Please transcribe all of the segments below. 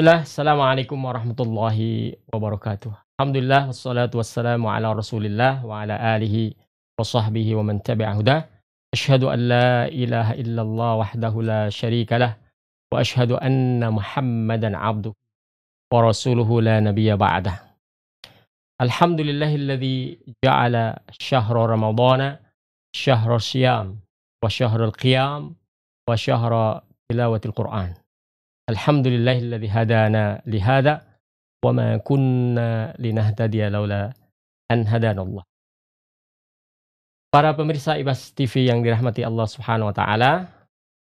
Bismillah, Assalamualaikum warahmatullahi wabarakatuh. Alhamdulillah, wassalatu wassalamu ala rasulillah wa ala alihi wa sahbihi wa man tabi'a huda. Ashhadu an la ilaha illallah wahdahu la sharika lah. Wa ashadu anna muhammadan abduh wa rasuluhu la nabiya ba'dah. Alhamdulillah alladhi ja'ala syahra ramadana syahra siyam wa syahra al-qiyam wa syahra al quran. Alhamdulillahilladzi hadana lihada wa ma kunna linahtadiya laula an hadanallah. Para pemirsa Ibas TV yang dirahmati Allah Subhanahu wa taala,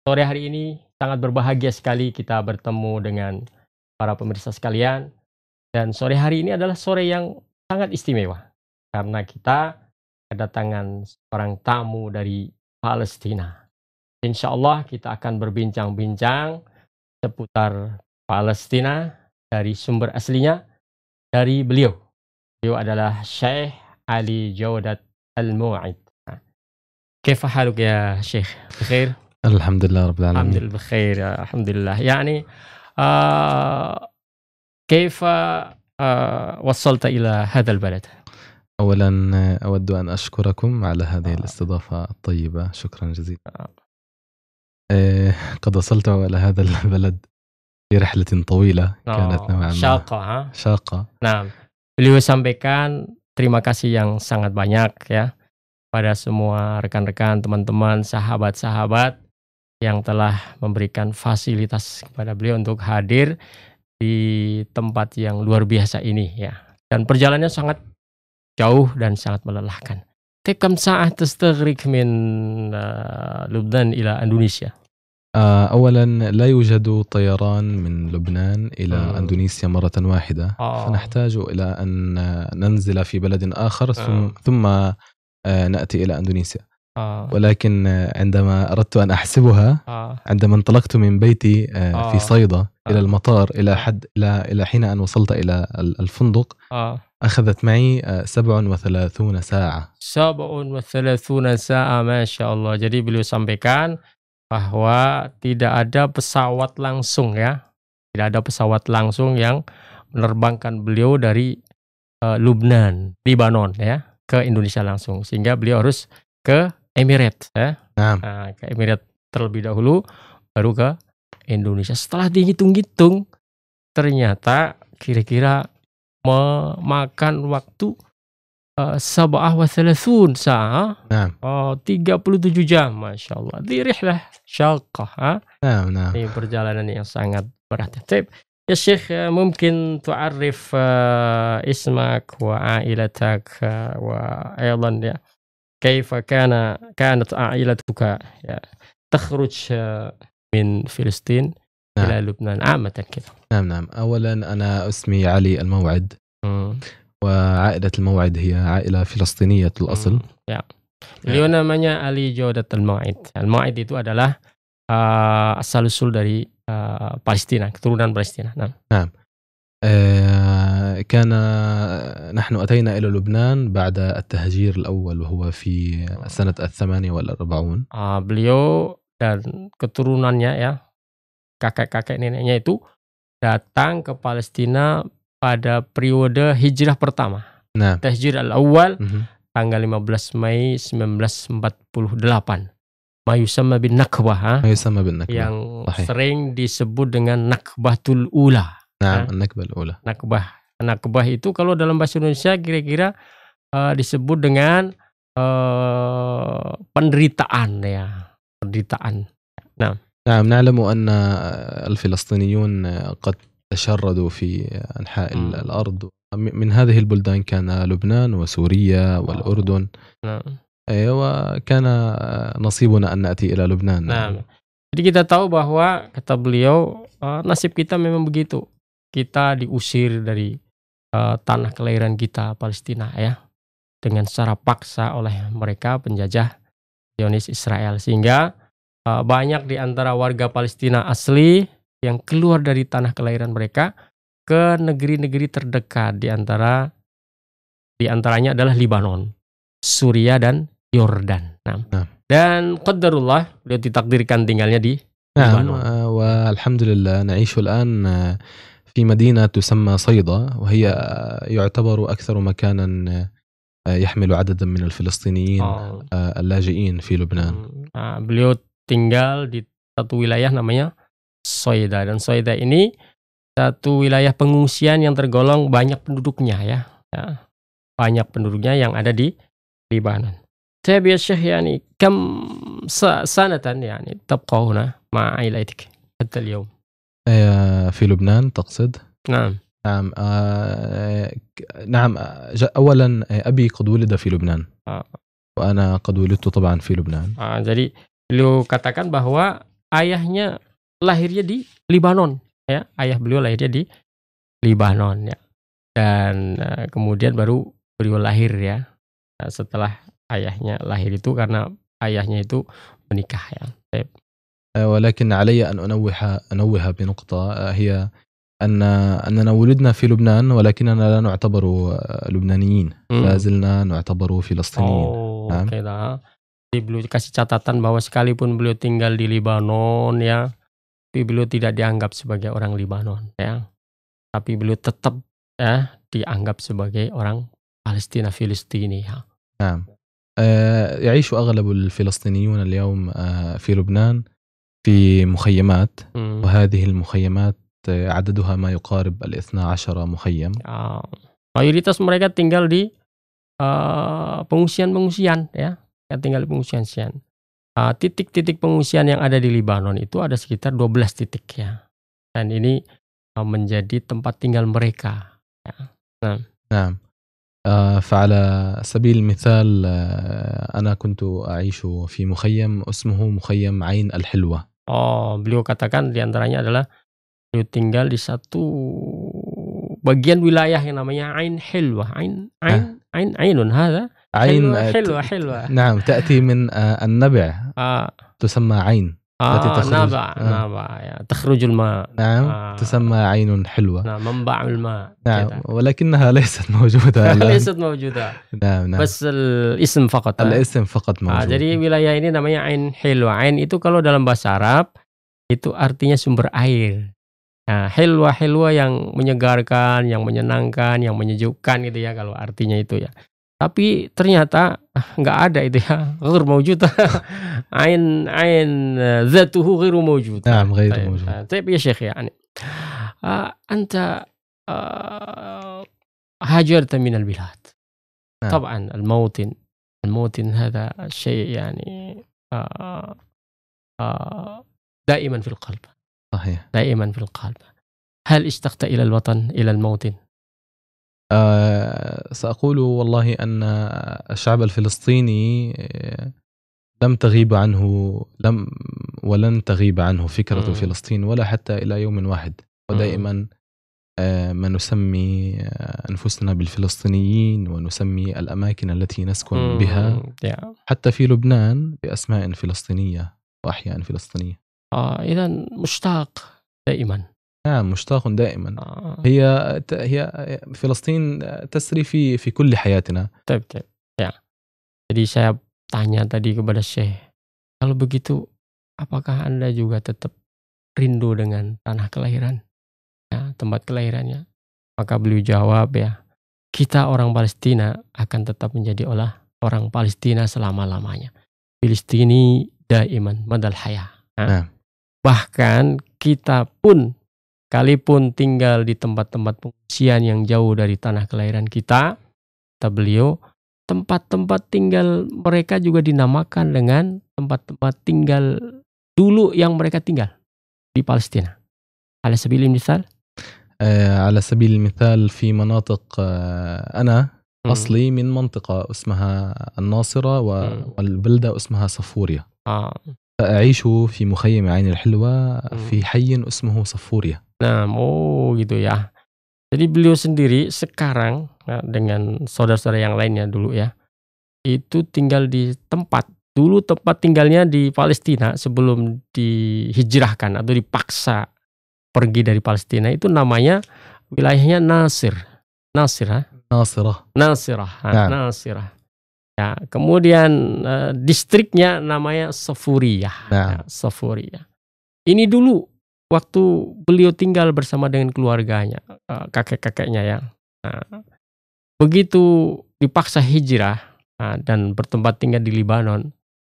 sore hari ini sangat berbahagia sekali kita bertemu dengan para pemirsa sekalian dan sore hari ini adalah sore yang sangat istimewa karena kita kedatangan seorang tamu dari Palestina. Insya Allah kita akan berbincang-bincang seputar Palestina dari sumber aslinya dari beliau. Beliau adalah Syekh Ali Jawdat Al-Mu'id. Kaifa haluk ya Syekh? بخير؟ Alhamdulillah Rabbil Alamin. Alhamdulillah الحمد لله بخير الحمد لله كيف وصلت إلى هذا البلد؟ أولا أود أن أشكركم على هذه الاستضافة الطيبة شكرا جزيلا قد وصلت إلى هذا البلد في رحلة طويلة كانت نوعا ما شاقة ها شاقة نعم beliau sampaikan terima kasih yang sangat banyak ya pada semua rekan-rekan, teman-teman, sahabat-sahabat yang telah memberikan fasilitas kepada beliau untuk hadir di tempat yang luar biasa ini ya. Dan perjalanannya sangat jauh dan sangat melelahkan. Tekam saat testagrik min eh, Lubnan ila Indonesia. آه، أولا لا يوجد طيران من لبنان إلى آه. أندونيسيا مرة واحدة آه. فنحتاج إلى أن ننزل في بلد آخر آه. ثم آه، نأتي إلى أندونيسيا آه. ولكن عندما أردت أن أحسبها آه. عندما انطلقت من بيتي آه، في صيدا آه. إلى المطار إلى حد إلى إلى حين أن وصلت إلى الفندق آه. أخذت معي 37 ساعة 37 ساعة ما شاء الله Jadi beliau sampaikan bahwa tidak ada pesawat langsung ya, tidak ada pesawat langsung yang menerbangkan beliau dari uh, Lubnan, Libanon ya, ke Indonesia langsung. Sehingga beliau harus ke Emirates ya, nah. Nah, ke Emirates terlebih dahulu, baru ke Indonesia. Setelah dihitung-hitung, ternyata kira-kira memakan waktu سبعة وثلاثون ساعة نعم آه 37 ما شاء الله دي رحلة شاقة ha? نعم نعم di perjalanan yang sangat طيب يا شيخ ممكن تعرف آه، اسمك وعائلتك آه، وأيضا كيف كان كانت عائلتك تخرج آه، من فلسطين نعم. إلى لبنان عامة كذا نعم نعم أولا أنا اسمي علي الموعد م. وعائلة الموعد هي عائلة فلسطينية الأصل اليونا مانيا ألي جودة الموعد الموعد itu adalah uh, asal usul dari uh, Palestina keturunan Palestina نعم نعم كان نحن أتينا إلى لبنان بعد التهجير الأول وهو في سنة الثمانية والأربعون بليو dan keturunannya ya kakek-kakek neneknya itu datang ke Palestina pada periode hijrah pertama. Nah. Tahjir al-awwal mm -hmm. tanggal 15 Mei 1948. Mayusama bin Nakbah, ha? Mayusama bin Nakbah. yang Wahai. sering disebut dengan Nakbatul Ula. Nah, ha? Nakbatul Ula. Nakbah. Nakbah itu kalau dalam bahasa Indonesia kira-kira uh, disebut dengan uh, penderitaan ya, penderitaan. Nah. نعم نعلم أن الفلسطينيون قد تشردوا في انحاء م. الارض من هذه البلدان كان لبنان وسوريا والاردن نعم ايوه وكان نصيبنا ان ناتي الى لبنان نعم jadi kita tahu bahwa kata beliau nasib kita memang begitu kita diusir dari uh, tanah kelahiran kita Palestina ya dengan secara paksa oleh mereka penjajah Zionis Israel sehingga uh, banyak di antara warga Palestina asli yang keluar dari tanah kelahiran mereka ke negeri-negeri terdekat di antara di antaranya adalah Libanon, Suriah dan Yordan. Nah, nah. dan qadarullah beliau ditakdirkan tinggalnya di nah, Libanon. والحمد نعيش الآن في مدينة تسمى صيدا وهي يعتبر أكثر مكانا يحمل عددا من الفلسطينيين اللاجئين في Nah, beliau tinggal di satu wilayah namanya Soida dan Soida ini satu wilayah pengungsian yang tergolong banyak penduduknya ya, ya banyak penduduknya yang ada di Lebanon. تابع Syekh, يعني كم سنة يعني تبقى هنا مع hatta حتى اليوم؟ في لبنان تقصد؟ نعم نعم آه نعم أولا أبي قد ولد في لبنان آه. وأنا قد ولدت طبعا في لبنان. آه jadi lu katakan bahwa ayahnya lahirnya di Libanon ya ayah beliau lahirnya di Libanon ya dan uh, kemudian baru beliau lahir ya nah, setelah ayahnya lahir itu karena ayahnya itu menikah ya. Baik. ولكن علي أن أنوه أنوه بنقطة هي أن أننا ولدنا في لبنان ولكننا لا نعتبر لبنانيين لا زلنا نعتبر فلسطينيين oh, okay, nah. nah. beliau kasih catatan bahwa sekalipun beliau tinggal di Lebanon ya tapi beliau tidak dianggap sebagai orang Lebanon ya tapi beliau tetap ya dianggap sebagai orang Palestina eh, Filistini eh, hmm. eh, ya. نعم يعيش أغلب الفلسطينيون اليوم في لبنان في مخيمات وهذه المخيمات عددها ما يقارب الاثنى عشر مخيم mayoritas mereka tinggal di pengungsian-pengungsian ya tinggal di pengungsian-pengungsian Ah, titik-titik uh, pengungsian yang ada di Libanon itu ada sekitar 12 titik ya. Dan ini uh, menjadi tempat tinggal mereka. Ya. Nah. Nah. آه فعلى سبيل المثال آه أنا كنت أعيش في مخيم اسمه مخيم عين الحلوة Oh, beliau katakan diantaranya adalah beliau tinggal di satu bagian wilayah yang namanya Ain Helwa, Ain Ain Ain Ainun hada عين حلوة حلوة, حلوة. نعم تأتي من النبع آه. تسمى عين آه التي تخرج نابع آه. نابع يعني تخرج الماء نعم آه. تسمى عين حلوة نعم منبع الماء نعم كده. ولكنها ليست موجودة ليست موجودة نعم نعم بس الاسم فقط الاسم فقط موجود ah, jadi wilayah ini namanya عين حلوة عين itu kalau dalam bahasa Arab itu artinya sumber air Nah, helwa helwa yang menyegarkan, yang menyenangkan, yang menyejukkan gitu ya kalau artinya itu ya. tapi ternyata nggak ada itu ya غير موجود عين عين ذاته غير موجود نعم غير طيب. طيب يا شيخ يعني أنت هاجرت من البلاد طبعا الموطن الموطن هذا شيء يعني دائما في القلب صحيح دائما في القلب هل اشتقت إلى الوطن إلى الموطن آه، سأقول والله أن الشعب الفلسطيني آه، لم تغيب عنه لم ولن تغيب عنه فكرة م. فلسطين ولا حتى إلى يوم واحد ودائما آه، ما نسمي أنفسنا بالفلسطينيين ونسمي الأماكن التي نسكن م. بها حتى في لبنان بأسماء فلسطينية وأحياء فلسطينية آه إذا مشتاق دائما نعم مشتاق دائما آه. هي هي فلسطين تسري في في كل حياتنا. طيب طيب Ya. Jadi saya tanya tadi kepada Syekh, kalau begitu apakah Anda juga tetap rindu dengan tanah kelahiran? Ya, tempat kelahirannya. Maka beliau jawab ya, kita orang Palestina akan tetap menjadi olah orang Palestina selama-lamanya. Filistini daiman madal haya. Nah, ya. nah. Bahkan kita pun kalipun tinggal di tempat-tempat pengungsian yang jauh dari tanah kelahiran kita, kata beliau, tempat-tempat tinggal mereka juga dinamakan dengan tempat-tempat tinggal dulu yang mereka tinggal di Palestina. Ala sabil misal? على سبيل المثال في مناطق al أصلي من منطقة اسمها الناصرة Safuria. اسمها ah. hmm. Safuria. آه. أعيش في مخيم عين الحلوة في حي اسمه Safuria. Nah, oh gitu ya. Jadi beliau sendiri sekarang nah, dengan saudara-saudara yang lainnya dulu ya, itu tinggal di tempat. Dulu tempat tinggalnya di Palestina sebelum dihijrahkan atau dipaksa pergi dari Palestina itu namanya wilayahnya Nasir. Nasir, Nasirah. Nasirah. Nasirah. Nah. Nasirah. Ya, kemudian uh, distriknya namanya Safuriyah. Nah. Ya, Safuriyah. Ini dulu waktu beliau tinggal bersama dengan keluarganya, eh, kakek-kakeknya ya. Nah, begitu dipaksa hijrah nah, dan bertempat tinggal di Lebanon,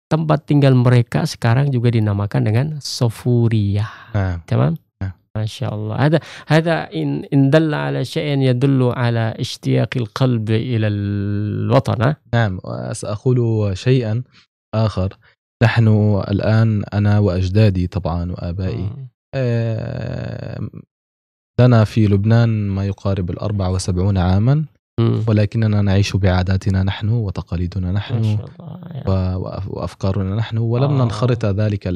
tempat tinggal mereka sekarang juga dinamakan dengan Sofuria. Nah. Tamam? Nah. Masya Allah. Ada ada in in dalla ala ya yadullu ala ishtiyaqil qalbi ila al-watan. Naam, sa'qulu شيئا آخر نحن الآن أنا وأجدادي طبعا وآبائي لنا في لبنان ما يقارب الأربع وسبعون عاما ولكننا نعيش بعاداتنا نحن وتقاليدنا نحن وأفكارنا نحن ولم آه. ننخرط ذلك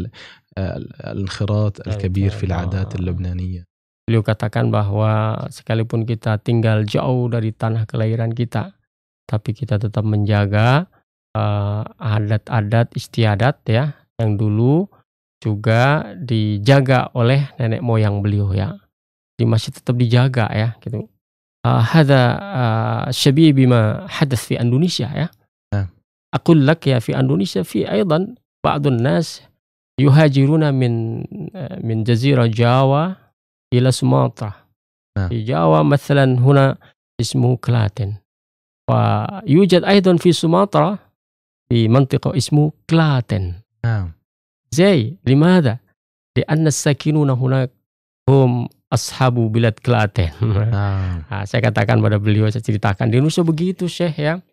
الانخراط أيوة، الكبير في العادات آه. اللبنانية Beliau katakan bahwa sekalipun kita tinggal jauh dari tanah kelahiran kita, tapi kita tetap menjaga uh, adat-adat uh, istiadat ya yang dulu juga dijaga oleh nenek moyang beliau ya. Jadi masih tetap dijaga ya gitu. Ah, hada ah, syabi bima hadas fi Indonesia ya. Aku ya. lak ya fi Indonesia fi aydan ba'dun nas yuhajiruna min ah, min jazira Jawa ila Sumatera. Ya. Di Jawa huna ismu Klaten, wa yujad aydan fi Sumatera Sumatra منطقة ismu Klaten nah زي لماذا؟ لأن الساكنون هناك هم ashabu bilad Klaten. Nah. nah, saya katakan pada beliau, saya ceritakan di Indonesia begitu, Syekh ya,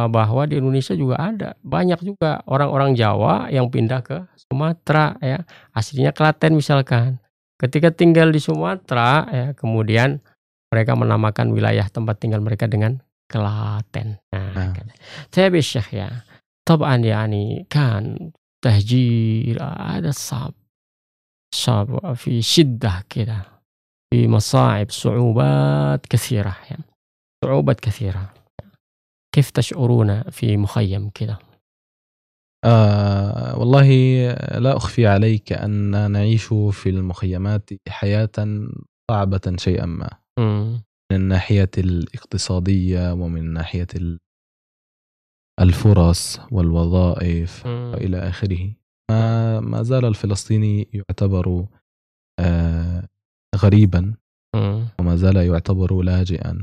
ah, bahwa di Indonesia juga ada banyak juga orang-orang Jawa yang pindah ke Sumatera ya, aslinya Klaten misalkan. Ketika tinggal di Sumatera ya, kemudian mereka menamakan wilayah tempat tinggal mereka dengan Klaten. Nah, nah. Tapi Syekh ya. Top yani kan تهجير هذا صعب صعب في شدة كده في مصاعب صعوبات كثيرة يعني صعوبات كثيرة كيف تشعرون في مخيم كده؟ آه والله لا أخفي عليك أن نعيش في المخيمات حياة صعبة شيئا ما م. من الناحية الاقتصادية ومن ناحية الفرص والوظائف م. وإلى آخره ما, ما زال الفلسطيني يعتبر غريبا وما زال يعتبر لاجئا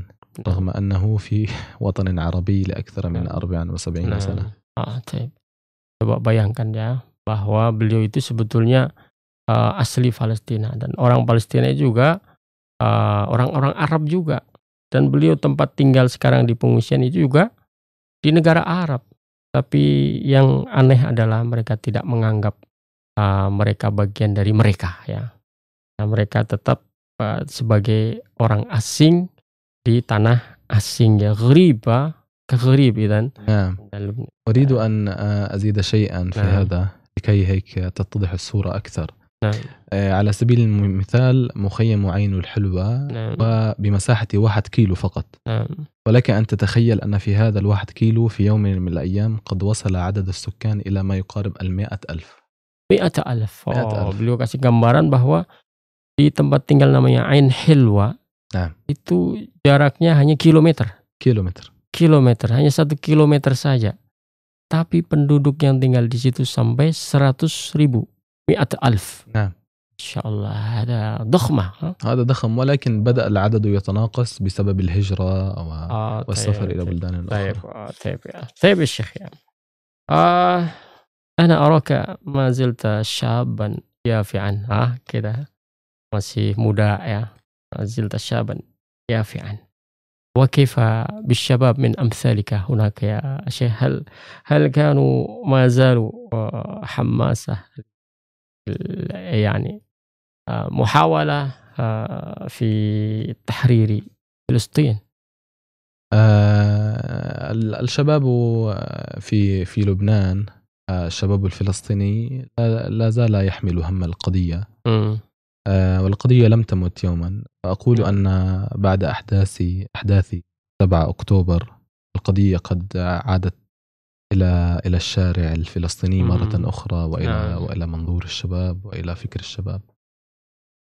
رغم أنه في وطن عربي لأكثر من 74 nah. سنة ah, طيب. coba bayangkan ya bahwa beliau itu sebetulnya uh, asli Palestina dan orang Palestina juga orang-orang uh, orang -orang Arab juga dan beliau tempat tinggal sekarang di pengungsian itu juga di negara Arab. Tapi yang aneh adalah mereka tidak menganggap uh, mereka bagian dari mereka ya. Nah, mereka tetap uh, sebagai orang asing di tanah asing ya ghriba ya kan? Ya. نعم اريد ya. ان ازيد شيئا في نعم. هذا لكي هيك تتضح surah اكثر نعم. على سبيل المثال مخيم عين الحلوة نعم. وبمساحة واحد كيلو فقط نعم. ولك أن تتخيل أن في هذا الواحد كيلو في يوم من الأيام قد وصل عدد السكان إلى ما يقارب المائة ألف مئة ألف, مئة ألف. Oh, beliau kasih gambaran bahwa di tempat tinggal namanya Ain Hilwa nah. itu jaraknya hanya kilometer kilometer kilometer hanya satu kilometer saja tapi penduduk yang tinggal di situ sampai seratus ribu مئة ألف نعم إن شاء الله هذا ضخمة ها؟ هذا ضخم ولكن بدأ العدد يتناقص بسبب الهجرة و... آه طيب، والسفر طيب إلى بلدان طيب أخرى آه، طيب يا طيب يا شيخ يعني. آه أنا أراك ما زلت شابا يافعا ها كده masih muda ما زلت شابا يافعا وكيف بالشباب من أمثالك هناك يا شيخ هل هل كانوا ما زالوا آه، حماسة آه، يعني آه، محاولة آه، في تحرير فلسطين آه الشباب في في لبنان الشباب الفلسطيني لا زال يحمل هم القضية آه والقضية لم تمت يوما أقول نعم. أن بعد أحداث أحداث 7 أكتوبر القضية قد عادت الى الى الشارع الفلسطيني مره اخرى والى nah. والى منظور الشباب والى فكر الشباب.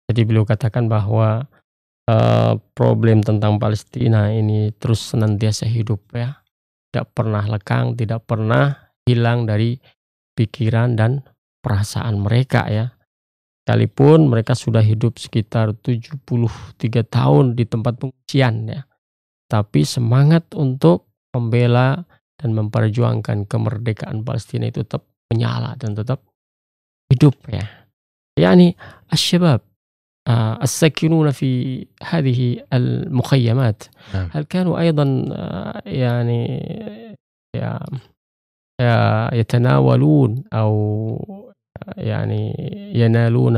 Jadi beliau katakan bahwa uh, problem tentang Palestina ini terus senantiasa hidup ya, tidak pernah lekang, tidak pernah hilang dari pikiran dan perasaan mereka ya. Sekalipun mereka sudah hidup sekitar 73 tahun di tempat pengungsian ya. Tapi semangat untuk membela dan memperjuangkan kemerdekaan Palestina itu tetap menyala dan tetap hidup ya. Yani يعني الشباب الساكنون في هذه المخيمات نعم. هل كانوا ايضا يعني يتناولون او يعني ينالون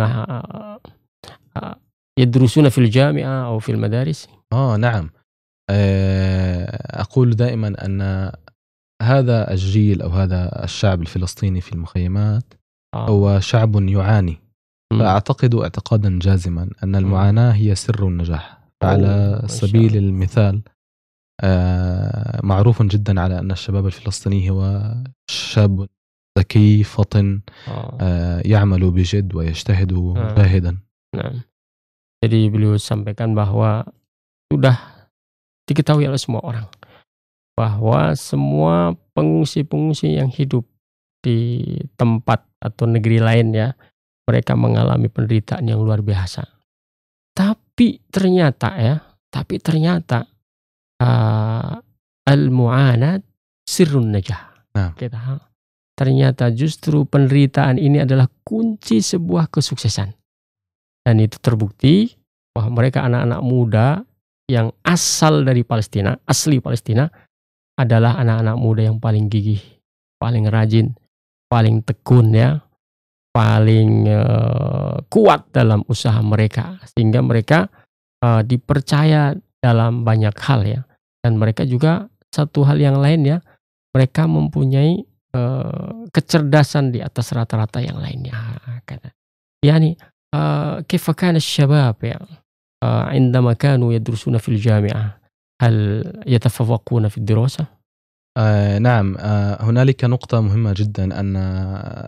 يدرسون في الجامعه او في المدارس؟ اه نعم اقول دائما ان هذا الجيل او هذا الشعب الفلسطيني في المخيمات آه. هو شعب يعاني م. فاعتقد اعتقادا جازما ان المعاناه هي سر النجاح على سبيل المثال آه معروف جدا على ان الشباب الفلسطيني هو شاب ذكي فطن آه. آه يعمل بجد ويجتهد مجاهدا نعم. نعم. Jadi beliau sampaikan bahwa sudah diketahui oleh semua orang. bahwa semua pengungsi-pengungsi yang hidup di tempat atau negeri lain ya, mereka mengalami penderitaan yang luar biasa. Tapi ternyata ya, tapi ternyata uh, eh, al-mu'anat sirun najah. Nah. ternyata justru penderitaan ini adalah kunci sebuah kesuksesan. Dan itu terbukti bahwa mereka anak-anak muda yang asal dari Palestina, asli Palestina, adalah anak-anak muda yang paling gigih, paling rajin, paling tekun ya, paling uh, kuat dalam usaha mereka sehingga mereka uh, dipercaya dalam banyak hal ya. Dan mereka juga satu hal yang lain ya, mereka mempunyai uh, kecerdasan di atas rata-rata yang lainnya. Yani kefakannya syabab ya? uh, عندما كانوا يدرسون في الجامعة هل يتفوقون في الدراسة؟ آه نعم آه هنالك نقطة مهمة جدا أن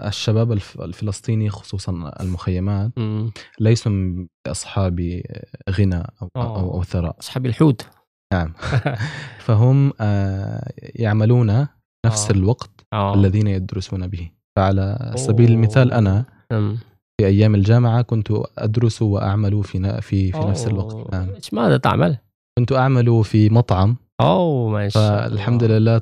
الشباب الفلسطيني خصوصا المخيمات م. ليسوا أصحاب غنى أو, أو, آه. أو ثراء أصحاب الحوت نعم فهم آه يعملون نفس أوه. الوقت أوه. الذين يدرسون به فعلى سبيل أوه. المثال أنا م. نعم. في أيام الجامعة كنت أدرس وأعمل في في في نفس الوقت نعم ماذا تعمل؟ كنت اعمل في مطعم اوه ما شاء الله فالحمد لله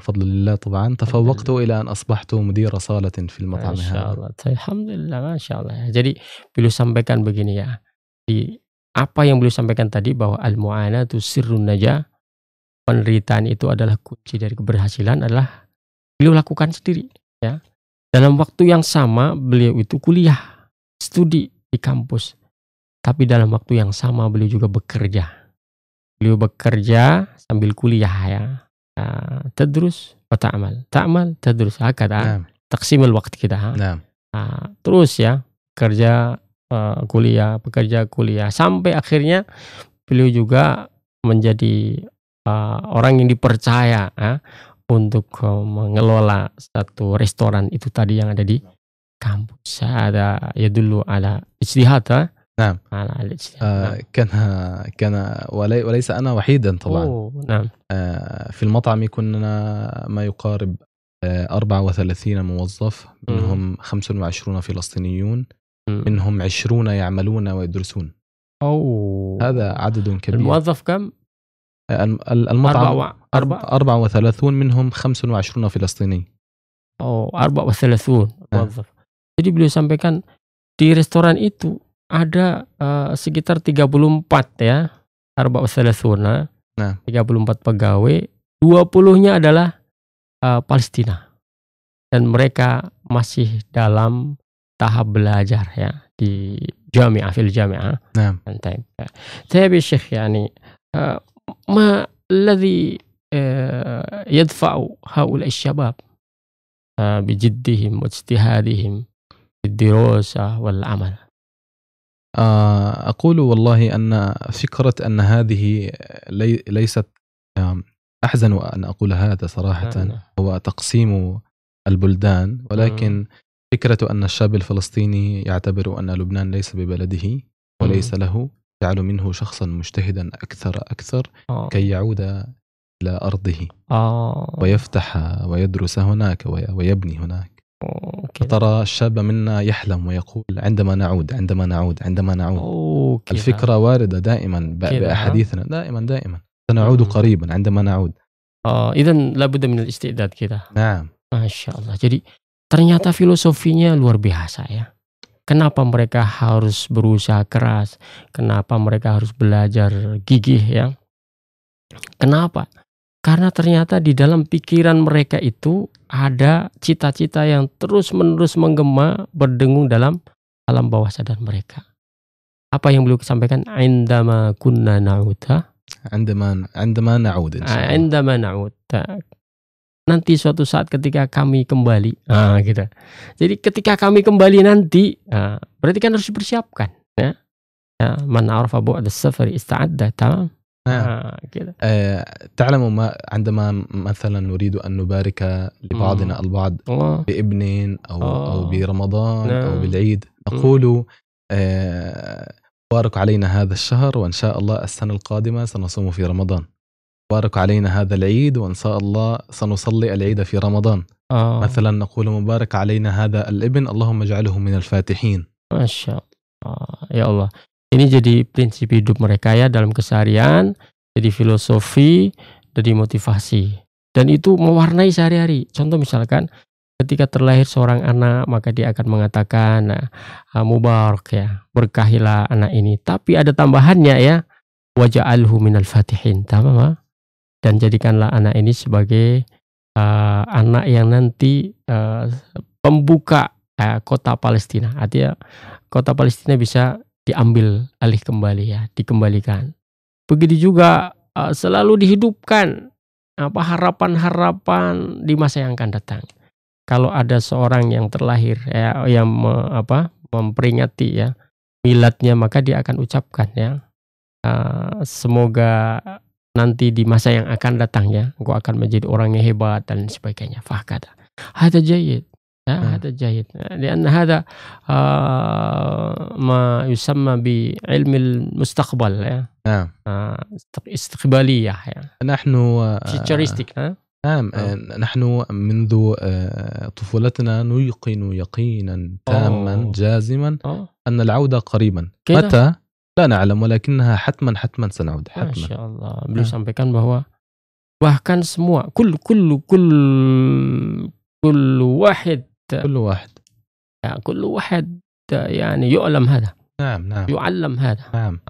فضل الله طبعا تفوقت الى ان اصبحت مدير صاله في المطعم هذا. ما شاء Allah. Alhamdulillah, masya Allah. Jadi beliau sampaikan begini ya. Di apa yang beliau sampaikan tadi bahwa al-mu'anatu sirrun najah penderitaan itu adalah kunci dari keberhasilan adalah beliau lakukan sendiri ya. Dalam waktu yang sama beliau itu kuliah, studi di kampus. Tapi dalam waktu yang sama beliau juga bekerja beliau bekerja sambil kuliah ya تدرس وتعمل تعمل terus هكذا نعم. تقسيم الوقت kita Nah. Nah, terus ya kerja uh, kuliah pekerja kuliah sampai akhirnya beliau juga menjadi uh, orang yang dipercaya uh, untuk e, mengelola satu restoran itu tadi yang ada di kampus ada ya dulu ada istihad uh, نعم على الاجتماع آه نعم. كان كان ولي وليس انا وحيدا طبعا أوه نعم آه في المطعم كنا ما يقارب آه 34 موظف منهم م. 25 فلسطينيون م. منهم 20 يعملون ويدرسون أوه هذا عدد كبير الموظف كم؟ آه، المطعم 34 منهم 25 فلسطيني او 34 آه. موظف. Nah. Jadi beliau sampaikan di restoran itu Ada, uh, sekitar 34 ya, arba'u salatsuna, Nah. 34 pegawai, 20-nya adalah, uh, Palestina. Dan mereka masih dalam tahap belajar ya, di jami'ah, fil jami'ah. نعم. طيب طيب يا شيخ يعني آآ ما الذي آآ يدفع هؤلاء الشباب آآ بجدهم واجتهادهم في الدراسة آه، أقول والله أن فكرة أن هذه لي ليست أحزن أن أقول هذا صراحة نعم، نعم. هو تقسيم البلدان ولكن فكرة أن الشاب الفلسطيني يعتبر أن لبنان ليس ببلده وليس له يجعل منه شخصا مجتهدا أكثر أكثر آه. كي يعود إلى أرضه آه. ويفتح ويدرس هناك ويبني هناك أوكي. ترى الشاب منا يحلم ويقول عندما نعود عندما نعود عندما نعود أوكي. الفكرة واردة دائما بأحاديثنا دائما دائما سنعود قريبا عندما نعود Oh, itu labudda minal istidad kita. Nah. Masya Allah. Jadi ternyata filosofinya luar biasa ya. Kenapa mereka harus berusaha keras? Kenapa mereka harus belajar gigih ya? Kenapa? Karena ternyata di dalam pikiran mereka itu ada cita-cita yang terus-menerus menggema berdengung dalam alam bawah sadar mereka. Apa yang beliau sampaikan? Indama kunna na'udha. Indama na'ud. Indama na'ud. Nanti suatu saat ketika kami kembali, ah gitu. Jadi ketika kami kembali nanti, ah, berarti kan harus dipersiapkan, ya. Ya, man arafa bu'ad as-safari ista'adda, tamam. آه. آه. كده آه تعلموا ما عندما مثلا نريد ان نبارك لبعضنا البعض الله. بابن او آه. او برمضان نعم. او بالعيد نقول آه بارك علينا هذا الشهر وان شاء الله السنه القادمه سنصوم في رمضان بارك علينا هذا العيد وان شاء الله سنصلي العيد في رمضان آه. مثلا نقول مبارك علينا هذا الابن اللهم اجعله من الفاتحين ما شاء الله آه. يا الله Ini jadi prinsip hidup mereka ya dalam keseharian, jadi filosofi, jadi motivasi. Dan itu mewarnai sehari-hari. Contoh misalkan ketika terlahir seorang anak maka dia akan mengatakan nah, ah, mubarak ya berkahilah anak ini tapi ada tambahannya ya wajah alhu minal fatihin tamam dan jadikanlah anak ini sebagai uh, anak yang nanti uh, pembuka uh, kota Palestina artinya kota Palestina bisa diambil alih kembali ya, dikembalikan. Begitu juga eh, selalu dihidupkan apa harapan-harapan di masa yang akan datang. Kalau ada seorang yang terlahir ya yang me, apa memperingati ya milatnya maka dia akan ucapkan ya uh, semoga nanti di masa yang akan datang ya aku akan menjadi orang yang hebat dan sebagainya. fakat Hada jayid. نعم. هذا جيد لأن هذا آه، ما يسمى بعلم المستقبل نعم آه، استقبالية نحن آه نعم آه، نحن منذ طفولتنا نيقن يقينا تاما جازما أن العودة قريبا متى؟ لا نعلم ولكنها حتما حتما سنعود حتما ما شاء الله beliau sampaikan bahwa وكان semua كل كل كل كل واحد كل واحد يعني كل واحد يعني يؤلم هذا نعم نعم يعلم هذا نعم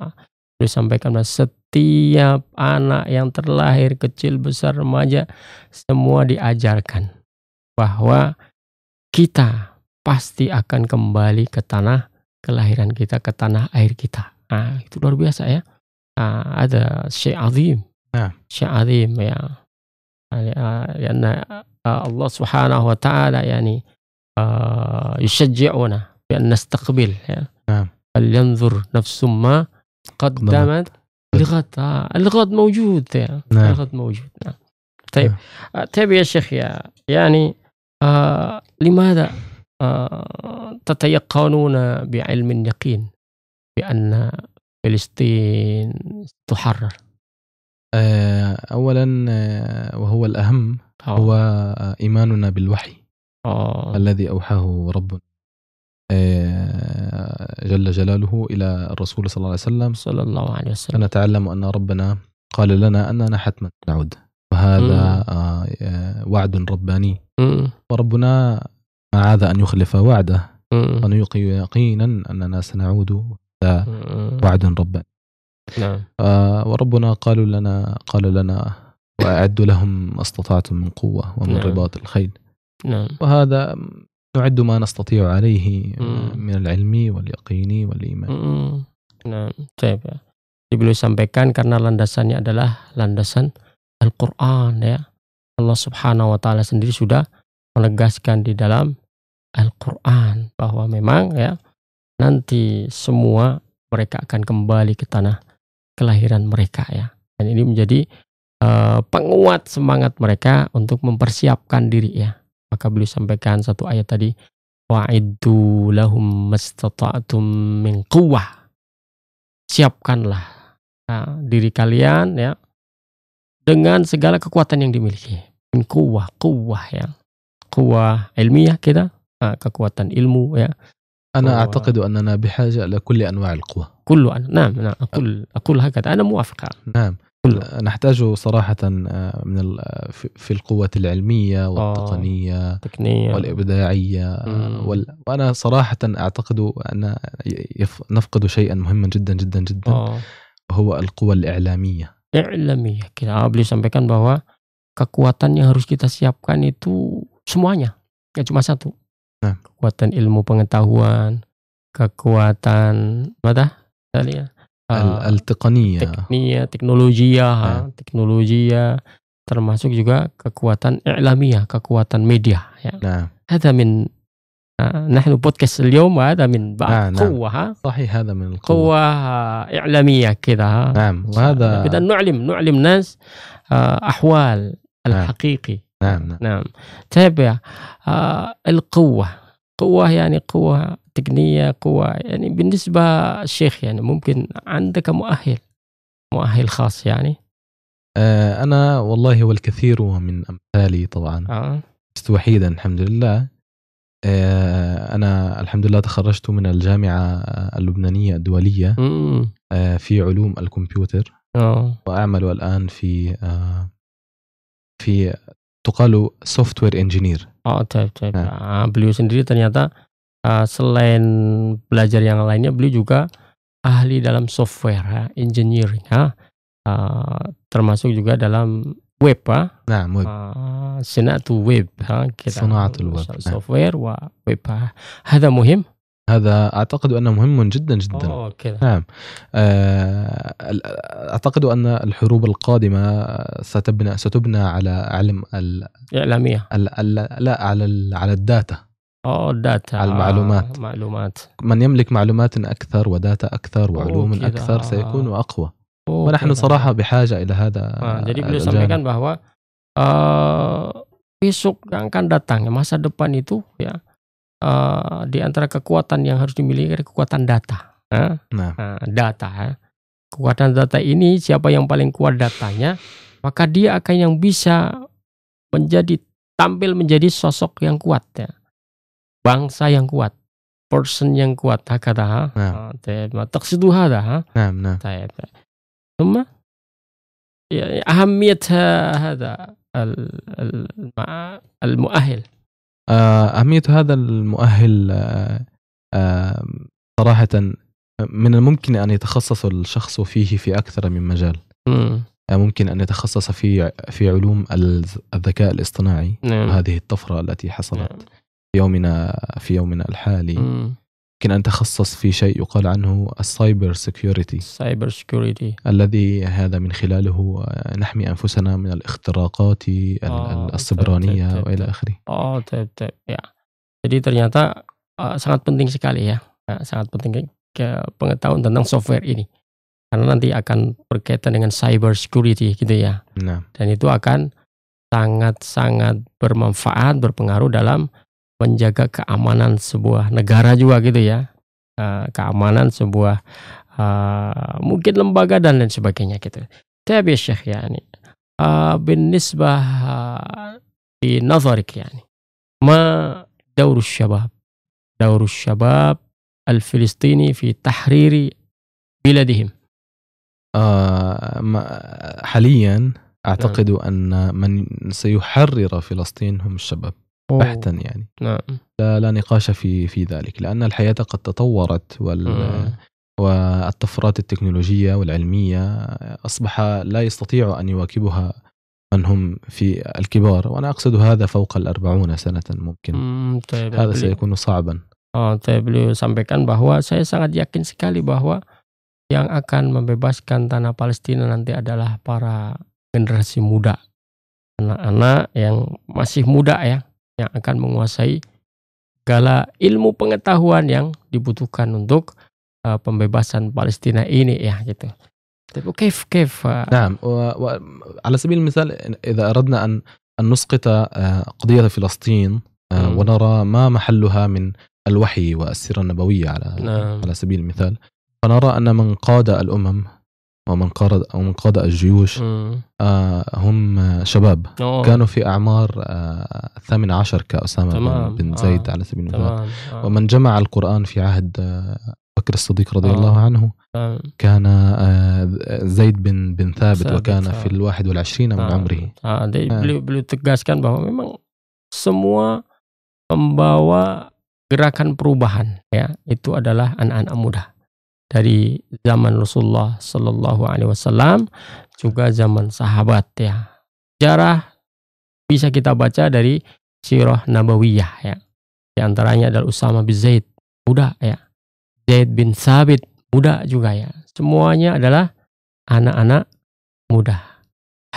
disampaikan setiap anak yang terlahir kecil besar remaja semua diajarkan bahwa kita pasti akan kembali ke tanah kelahiran kita ke tanah air kita nah, itu luar biasa ya nah, ada Syekh Azim nah. Syekh Azim ya, ya, ya Allah Subhanahu Wa Taala yani آه، يشجعنا بأن نستقبل نعم فلينظر نفس ما قدمت لغد آه، الغد موجود نعم. الغد موجود نعم. طيب نعم. آه، طيب يا شيخ يا يعني آه لماذا آه تتيقنون بعلم اليقين بأن فلسطين تحرر أولا وهو الأهم هو إيماننا بالوحي آه. الذي أوحاه ربنا آه، جل جلاله إلى الرسول صلى الله عليه وسلم صلى الله عليه وسلم نتعلم أن ربنا قال لنا أننا حتما نعود وهذا آه، وعد رباني وربنا وربنا عاد أن يخلف وعده ونيقن يقينا أننا سنعود وعد رباني نعم. آه، وربنا قالوا لنا قال لنا وأعدوا لهم ما استطعتم من قوة ومن نعم. رباط الخيل نعم. وهذا نعد ما نستطيع عليه من العلمي واليقيني والإيمان نعم طيب beliau sampaikan karena landasannya adalah landasan Al-Quran ya Allah subhanahu wa ta'ala sendiri sudah menegaskan di dalam Al-Quran bahwa memang ya nanti semua mereka akan kembali ke tanah kelahiran mereka ya dan ini menjadi uh, penguat semangat mereka untuk mempersiapkan diri ya maka beliau sampaikan satu ayat tadi wa'iddu lahum mastata'tum min quwwah siapkanlah nah, diri kalian ya dengan segala kekuatan yang dimiliki min quwwah quwwah ya quwwah ilmiah kita nah, kekuatan ilmu ya أنا أعتقد أننا بحاجة لكل أنواع القوى كل أنا نعم نعم أقول أقول هكذا أنا موافق نعم آه، نحتاج صراحة آه، من آه، في القوة العلمية والتقنية آه، والإبداعية وال... وأنا صراحة أعتقد أن يف... نفقد شيئا مهما جدا جدا جدا وهو القوة الإعلامية إعلامية kita boleh sampaikan bahwa kekuatan yang harus kita siapkan itu semuanya ya cuma satu nah. kekuatan ilmu pengetahuan kekuatan apa dah Ah, التقنية تقنية تكنولوجيا ها تكنولوجيا termasuk juga kekuatan إعلامية kekuatan media ya. نعم هذا من آه، نحن بودكاست اليوم هذا من بعد آه، نعم قوة ها صحيح هذا من القوة قوة آه، إعلامية كذا نعم وهذا إذا نعلم نعلم ناس أحوال نعم. الحقيقي نعم نعم, نعم. تابع طيب القوة قوة يعني قوة تقنية قوة يعني بالنسبة الشيخ يعني ممكن عندك مؤهل مؤهل خاص يعني آه، أنا والله والكثير من أمثالي طبعا آه. لست وحيدا الحمد لله آه، أنا الحمد لله تخرجت من الجامعة اللبنانية الدولية م- آه في علوم الكمبيوتر آه. وأعمل الآن في آه في تقال سوفت وير انجينير اه طيب طيب Ah, beliau sendiri uh, selain belajar yang lainnya beliau juga ahli dalam software ya, engineering ya. Uh, termasuk juga dalam web ya. nah web eh, senat web ha ya, kita صناعه web software wa web هذا مهم هذا اعتقد انه مهم جدا جدا نعم اعتقد ان الحروب القادمه ستبنى ستبنى على علم لا على على الداتا أو داتا المعلومات معلومات من يملك معلومات أكثر وداتا أكثر وعلوم oh, أكثر سيكون أقوى ونحن كدا. صراحة بحاجة إلى هذا nah, jadi beliau sampaikan bahwa besok yang akan datang ya, masa depan itu ya uh, di antara kekuatan yang harus dimiliki adalah kekuatan data huh? nah. Uh, data ya. kekuatan data ini siapa yang paling kuat datanya maka dia akan yang bisa menjadi tampil menjadi sosok yang kuat ya bangsa yang kuat person yang kuat هكذا ها نعم. طيب ما تقصد هذا ها نعم نعم طيب ثم يعني أهمية هذا المؤهل أهمية هذا المؤهل صراحة من الممكن أن يتخصص الشخص فيه في أكثر من مجال ممكن أن يتخصص في في علوم الذكاء الاصطناعي نعم. هذه الطفرة التي حصلت في يومنا في يومنا الحالي يمكن ان تخصص في شيء يقال عنه السايبر سيكيورتي السايبر سيكيورتي الذي هذا من خلاله نحمي انفسنا من الاختراقات آه, السبرانية طيب, طيب, وإلى طيب طيب يا jadi ternyata sangat penting sekali ya sangat penting ke pengetahuan tentang software ini karena nanti akan berkaitan dengan cyber security gitu ya nah. dan itu akan sangat-sangat bermanfaat berpengaruh dalam menjaga keamanan sebuah negara juga gitu ya uh, keamanan sebuah uh, mungkin lembaga dan lain sebagainya gitu tapi ya, syekh ya ini uh, eh, binisbah di nazarik ya ini ma daurus syabab daurus syabab al filistini fi tahriri biladihim uh, ma, حاليا اعتقد نعم. ان من سيحرر فلسطين هم الشباب بحتا يعني نعم. لا, لا نقاش في في ذلك لان الحياه قد تطورت وال نعم. والطفرات التكنولوجيه والعلميه اصبح لا يستطيع ان يواكبها من هم في الكبار وانا اقصد هذا فوق الأربعون سنه ممكن طيب هذا سيكون صعبا Oh, آه، saya طيب، beliau sampaikan bahwa saya sangat yakin sekali bahwa yang akan membebaskan tanah Palestina nanti adalah para generasi muda, anak-anak yang masih muda ya, yang akan menguasai segala ilmu pengetahuan yang dibutuhkan untuk uh, pembebasan Palestina ini ya gitu. طيب وكيف كيف نعم وعلى سبيل المثال اذا اردنا ان ان نسقط قضيه فلسطين ونرى ما محلها من الوحي والسيره النبويه على نعم. على سبيل المثال فنرى ان من قاد الامم ومن قاد ومن قاد الجيوش آه هم شباب أوه. كانوا في اعمار آه عشر كاسامه تمام. بن آه. زيد آه. على سبيل المثال آه. ومن جمع القران في عهد آه بكر الصديق رضي آه. الله عنه آه. كان آه زيد بن بن ثابت, ثابت وكان ثابت. آه. في الواحد والعشرين آه. من عمره آه. آه. كان بهم memang semua membawa gerakan perubahan ya itu adalah anak-anak muda dari zaman Rasulullah Shallallahu Alaihi Wasallam juga zaman sahabat ya sejarah bisa kita baca dari Sirah Nabawiyah ya di antaranya adalah Usama bin Zaid muda ya Zaid bin Sabit muda juga ya semuanya adalah anak-anak muda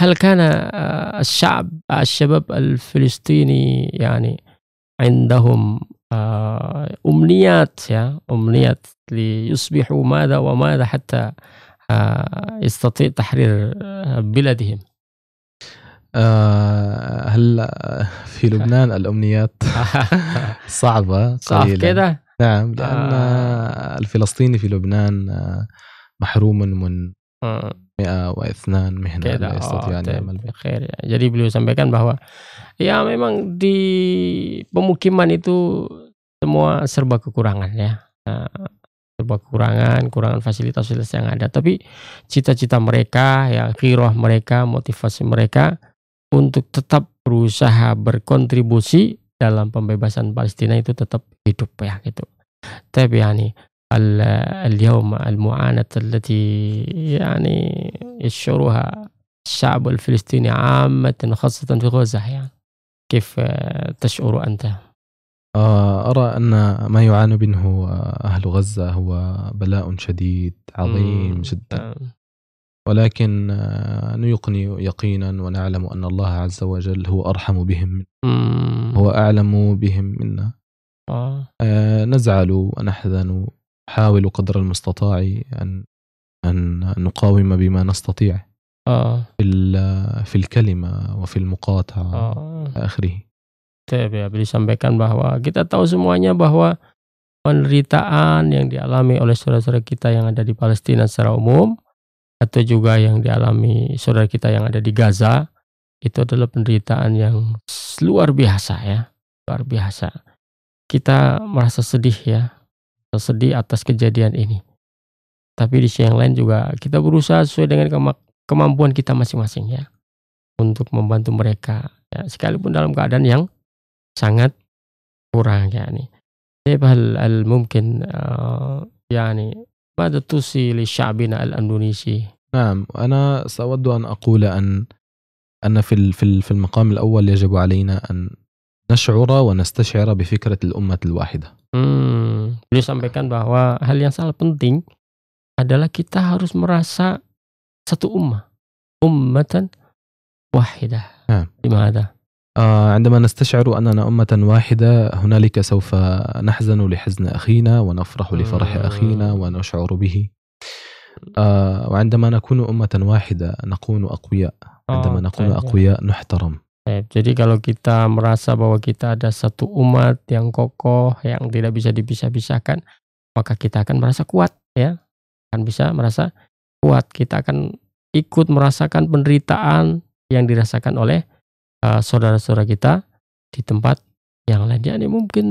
hal karena eh, syabab كان syabab ini Filistini yani عندهم آه، أمنيات يا أمنيات ليصبحوا ماذا وماذا حتى آه، يستطيع تحرير آه، بلادهم هل في لبنان الامنيات صعبه صعب كده نعم لان الفلسطيني في لبنان محروم من mi'a wa ithnan mihna ya. Jadi beliau sampaikan bahwa ya memang di pemukiman itu semua serba kekurangan ya. Ah, serba kekurangan, kurangan fasilitas-fasilitas yang ada. Tapi cita-cita mereka, ya kiroh mereka, motivasi mereka untuk tetap berusaha berkontribusi dalam pembebasan Palestina itu tetap hidup ya gitu. Tapi ya, nih, اليوم المعاناة التي يعني يشعرها الشعب الفلسطيني عامة خاصة في غزة يعني كيف تشعر أنت؟ آه، أرى أن ما يعاني منه أهل غزة هو بلاء شديد عظيم جدا نعم. ولكن نيقني يقينا ونعلم أن الله عز وجل هو أرحم بهم هو أعلم بهم منا آه. آه، نزعل ونحزن حاول قدر المستطاع أن أن نقاوم بما نستطيع آه. في في الكلمة وفي المقاطعة آه. آخره. Tep ya sampaikan bahwa kita tahu semuanya bahwa penderitaan yang dialami oleh saudara-saudara kita yang ada di Palestina secara umum atau juga yang dialami saudara kita yang ada di Gaza itu adalah penderitaan yang luar biasa ya luar biasa kita merasa sedih ya atau sedih atas kejadian ini. Tapi di sisi yang lain juga kita berusaha sesuai dengan kemampuan kita masing-masing ya untuk membantu mereka ya, sekalipun dalam keadaan yang sangat kurang ya ini. nih. كيف هل, هل ممكن آه يعني ماذا توصي لشعبنا الاندونيسي؟ نعم an, ساود fil fil fil ان في في المقام الاول يجب علينا ان نشعر ونستشعر بفكره الامه الواحده Hmm, beliau sampaikan bahwa hal yang sangat penting adalah kita harus merasa satu ummah, ummatan واحدة لماذا؟ hmm. ada? Uh, عندما نستشعر أننا أمة واحدة هنالك سوف نحزن لحزن أخينا ونفرح لفرح hmm. أخينا ونشعر به uh, وعندما نكون أمة واحدة نكون أقوياء عندما آه، نكون طيب. أقوياء نحترم jadi kalau kita merasa bahwa kita ada satu umat yang kokoh, yang tidak bisa dipisah-pisahkan, maka kita akan merasa kuat ya. Akan bisa merasa kuat, kita akan ikut merasakan penderitaan yang dirasakan oleh saudara eh, saudara-saudara kita di tempat yang lainnya ini mungkin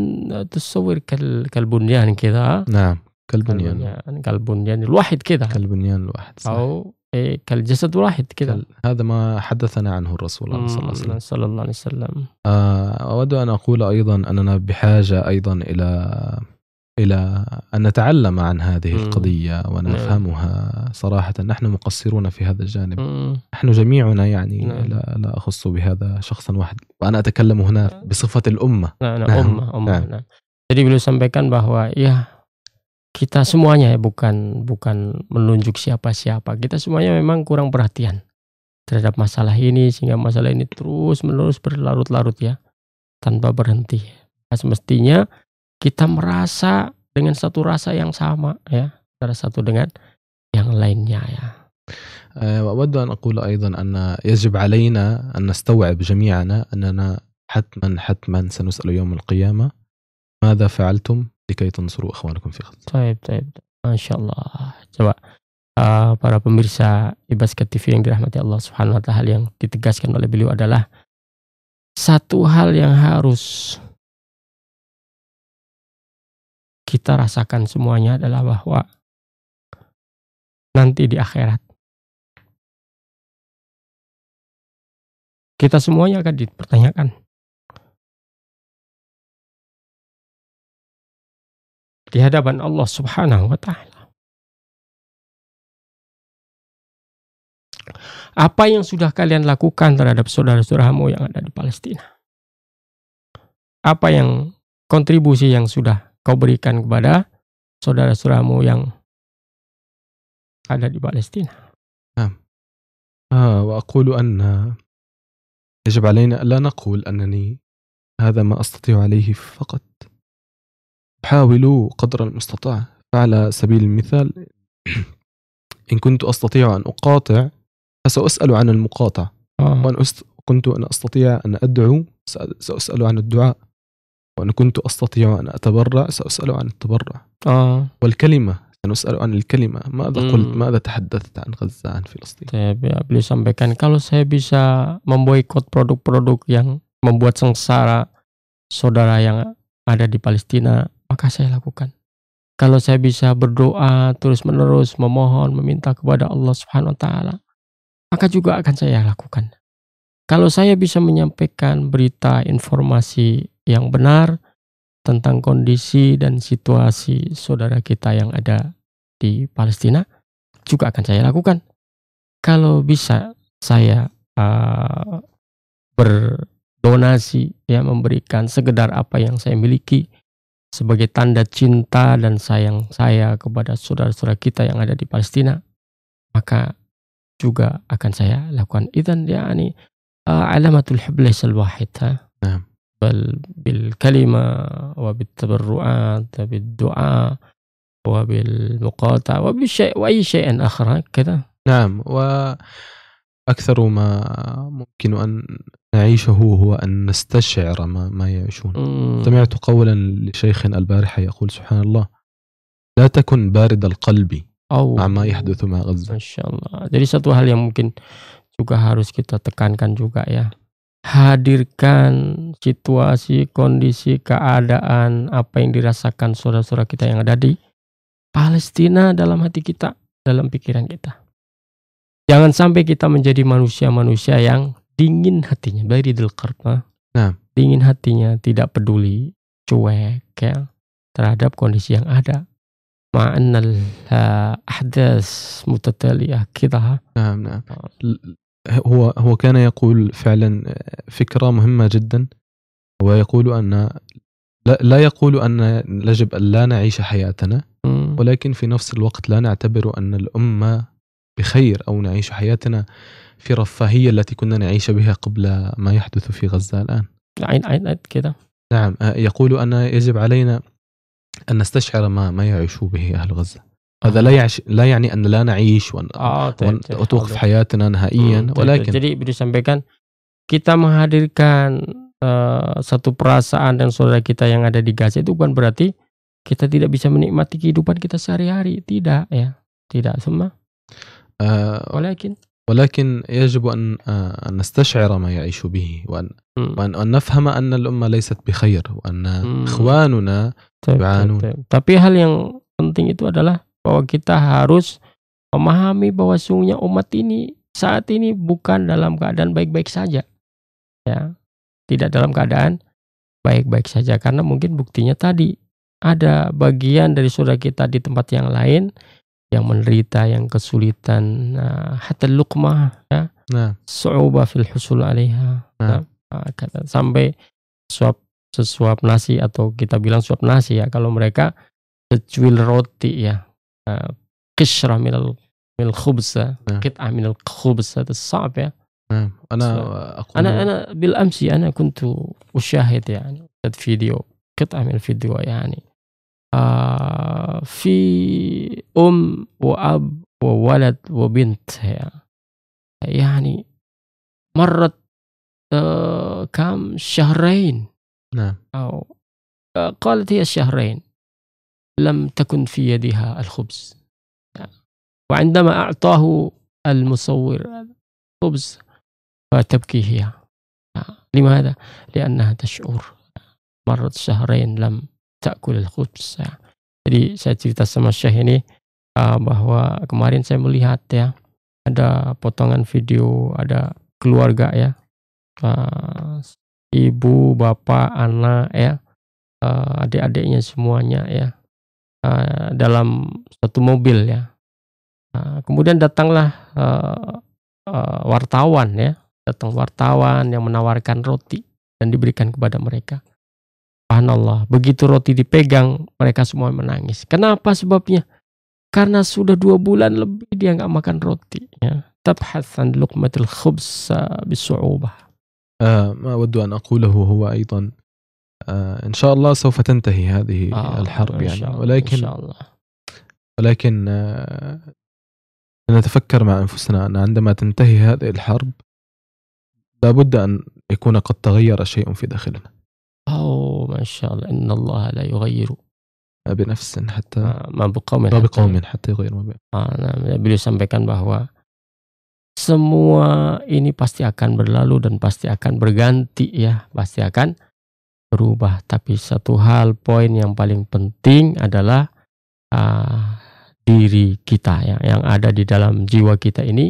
تصور كالبنيان كذا. kita nah Kalbunian, kalbunian luahid kita Kalbunian luahid. atau إيه، كالجسد واحد كذا هذا ما حدثنا عنه الرسول صلى الله عليه وسلم صلى الله عليه وسلم آه، أود أن أقول أيضا أننا بحاجة أيضا إلى إلى أن نتعلم عن هذه مم. القضية ونفهمها صراحة نحن مقصرون في هذا الجانب مم. نحن جميعنا يعني نعم. لا, لا أخص بهذا شخصا واحد وأنا أتكلم هنا بصفة الأمة نعم, نعم. نعم. أمة, أمة. نعم. نعم. Jadi beliau sampaikan bahwa ya kita semuanya ya bukan bukan menunjuk siapa-siapa. Kita semuanya memang kurang perhatian terhadap masalah ini sehingga masalah ini terus menerus berlarut-larut ya tanpa berhenti. Nah, semestinya kita merasa dengan satu rasa yang sama ya antara satu dengan yang lainnya ya. وأود أن أقول أيضا أن يجب علينا أن نستوعب جميعنا أننا حتما حتما سنسأل يوم القيامة ماذا فعلتم jika في akhwanakum طيب Taib, taib. شاء Allah. Coba uh, para pemirsa Ibasket TV yang dirahmati Allah Subhanahu wa taala yang ditegaskan oleh beliau adalah satu hal yang harus kita rasakan semuanya adalah bahwa nanti di akhirat kita semuanya akan dipertanyakan di hadapan Allah Subhanahu wa taala. Apa yang sudah kalian lakukan terhadap saudara-saudaramu yang ada di Palestina? Apa yang kontribusi yang sudah kau berikan kepada saudara-saudaramu yang ada di Palestina? وأقول أن يجب علينا ألا نقول أنني هذا ما أستطيع عليه فقط حاولوا قدر المستطاع فعلى سبيل المثال إن كنت أستطيع أن أقاطع فسأسأل عن المقاطع آه. وأن أست... كنت أن أستطيع أن أدعو سأسأل عن الدعاء وأن كنت أستطيع أن أتبرع سأسأل عن التبرع آه. والكلمة سنسأل عن الkalimat. Mada hmm. qult, mada tahaddatst an Gaza, an Palestina. Saya beliau sampaikan kalau saya bisa memboikot produk-produk yang membuat sengsara saudara yang ada di Palestina, maka saya lakukan. Kalau saya bisa berdoa terus-menerus memohon meminta kepada Allah Subhanahu wa taala, maka juga akan saya lakukan. Kalau saya bisa menyampaikan berita informasi yang benar tentang kondisi dan situasi saudara kita yang ada di Palestina, juga akan saya lakukan. Kalau bisa saya uh, berdonasi ya memberikan segedar apa yang saya miliki sebagai tanda cinta dan sayang saya kepada saudara-saudara kita yang ada di Palestina, maka juga akan saya lakukan. Idan yani eh, alamatul kalima hiblis wa wahid muqata wa bil syai wa وبالشيء syai'an شيء kada. Naam wa أكثر ما ممكن أن نعيشه هو هو أن نستشعر ما, ما يعيشون سمعت قولا لشيخ البارحة يقول سبحان الله لا تكن بارد القلب أو مع ما يحدث مع غزة ما شاء الله jadi satu hal yang mungkin juga harus kita tekankan juga ya hadirkan situasi, kondisi, keadaan apa yang dirasakan saudara-saudara kita yang ada di Palestina dalam hati kita, dalam pikiran kita. Jangan sampai kita menjadi manusia-manusia yang dingin hatinya dari Delkarta. Ah. nah dingin hatinya tidak peduli cuek ya terhadap kondisi yang ada Ma'anal eh, ahdas متتاليه kita. نعم نعم هو هو كان يقول فعلا فكره مهمه جدا ويقول ان لا, لا يقول ان يجب ان لا نعيش حياتنا ولكن في نفس الوقت لا نعتبر ان الامه بخير او نعيش حياتنا في رفاهية التي كنا نعيش بها قبل ما يحدث في غزة الآن عين عين كده نعم آه، يقول أن يجب علينا أن نستشعر ما ما يعيش به أهل غزة هذا لا آه. يعش لا يعني أن لا نعيش وأن, آه طيب وأن طيب توقف حاضر. حياتنا نهائيا ولكن jadi disampaikan kita menghadirkan آه، satu perasaan dan saudara kita yang ada di Gaza itu bukan berarti kita tidak bisa menikmati kehidupan kita sehari-hari tidak ya tidak semua ولكن ولكن يجب أن أن نستشعر ما يعيش به وأن وأن أن نفهم أن الأمة ليست بخير وأن إخواننا يعانون. Tapi hal yang penting itu adalah bahwa kita harus memahami bahwa sungguhnya umat ini saat ini bukan dalam keadaan baik-baik saja. Ya. Tidak dalam keadaan baik-baik saja karena mungkin buktinya tadi ada bagian dari saudara kita di tempat yang lain yang menderita, yang kesulitan, nah, hatta luqmah, ya. Nah. Su'uba fil husul alaiha. Nah. nah ah, sampai suap sesuap nasi atau kita bilang suap nasi ya kalau mereka secuil roti ya ah, kishrah minal minal khubza kit'ah nah. minal itu tasab ya nah, ana aku ana ana bil amsi ana kuntu usyahid yani video kit'ah min video yani آه في أم وأب وولد وبنت يعني مرت آه كم شهرين نعم أو آه قالت هي شهرين لم تكن في يدها الخبز وعندما أعطاه المصور الخبز فتبكي هي آه، لماذا؟ لأنها تشعر مرت شهرين لم ta'kul khubs ya. Jadi saya cerita sama Syekh ini uh, bahwa kemarin saya melihat ya ada potongan video ada keluarga ya uh, ibu bapak anak ya uh, adik-adiknya semuanya ya uh, dalam satu mobil ya uh, kemudian datanglah uh, uh, wartawan ya datang wartawan yang menawarkan roti dan diberikan kepada mereka Subhanallah, begitu roti dipegang, mereka semua menangis. Kenapa sebabnya? Karena sudah dua bulan lebih dia nggak makan roti. Ya. Tabhasan luqmatil khubsa bisu'ubah. ما أود أن أقوله هو أيضا إن شاء الله سوف تنتهي هذه آه الحرب يعني ولكن إن شاء الله. ولكن نتفكر مع أنفسنا أن عندما تنتهي هذه الحرب لابد أن يكون قد تغير شيء في داخلنا أو ما شاء الله إن الله لا يغير بنفس حتى mampu حتى يغير ما beliau sampaikan bahwa semua ini pasti akan berlalu dan pasti akan berganti ya, pasti akan berubah. Tapi satu hal poin yang paling penting adalah uh, diri kita ya, yang ada di dalam jiwa kita ini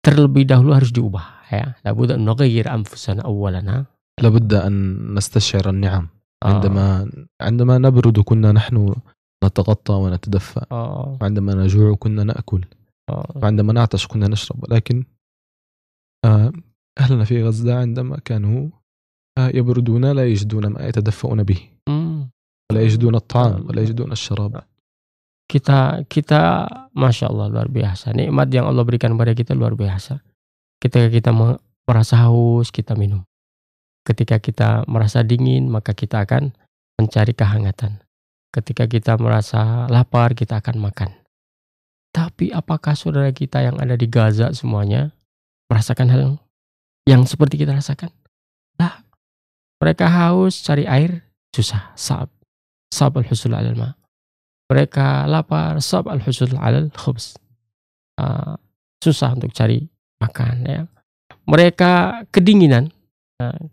terlebih dahulu harus diubah ya. Labudda nughayyiru anfusana awwalana لابد أن نستشعر النعم آه. عندما عندما نبرد كنا نحن نتغطى ونتدفى آه. آه. عندما نجوع كنا نأكل آه. وعندما نعطش كنا نشرب ولكن آه، أهلنا في غزة عندما كانوا آه، يبردون لا يجدون ما يتدفؤون به ولا يجدون الطعام ولا يجدون الشراب kita kita masya Allah luar biasa nikmat yang Allah berikan kepada kita luar biasa ketika kita merasa haus kita minum Ketika kita merasa dingin, maka kita akan mencari kehangatan. Ketika kita merasa lapar, kita akan makan. Tapi apakah saudara kita yang ada di Gaza semuanya merasakan hal yang seperti kita rasakan? Nah, mereka haus cari air, susah. Sab. Sab al-husul al ma. Mereka lapar, sab al-husul al khubs. Uh, susah untuk cari makan ya. Mereka kedinginan,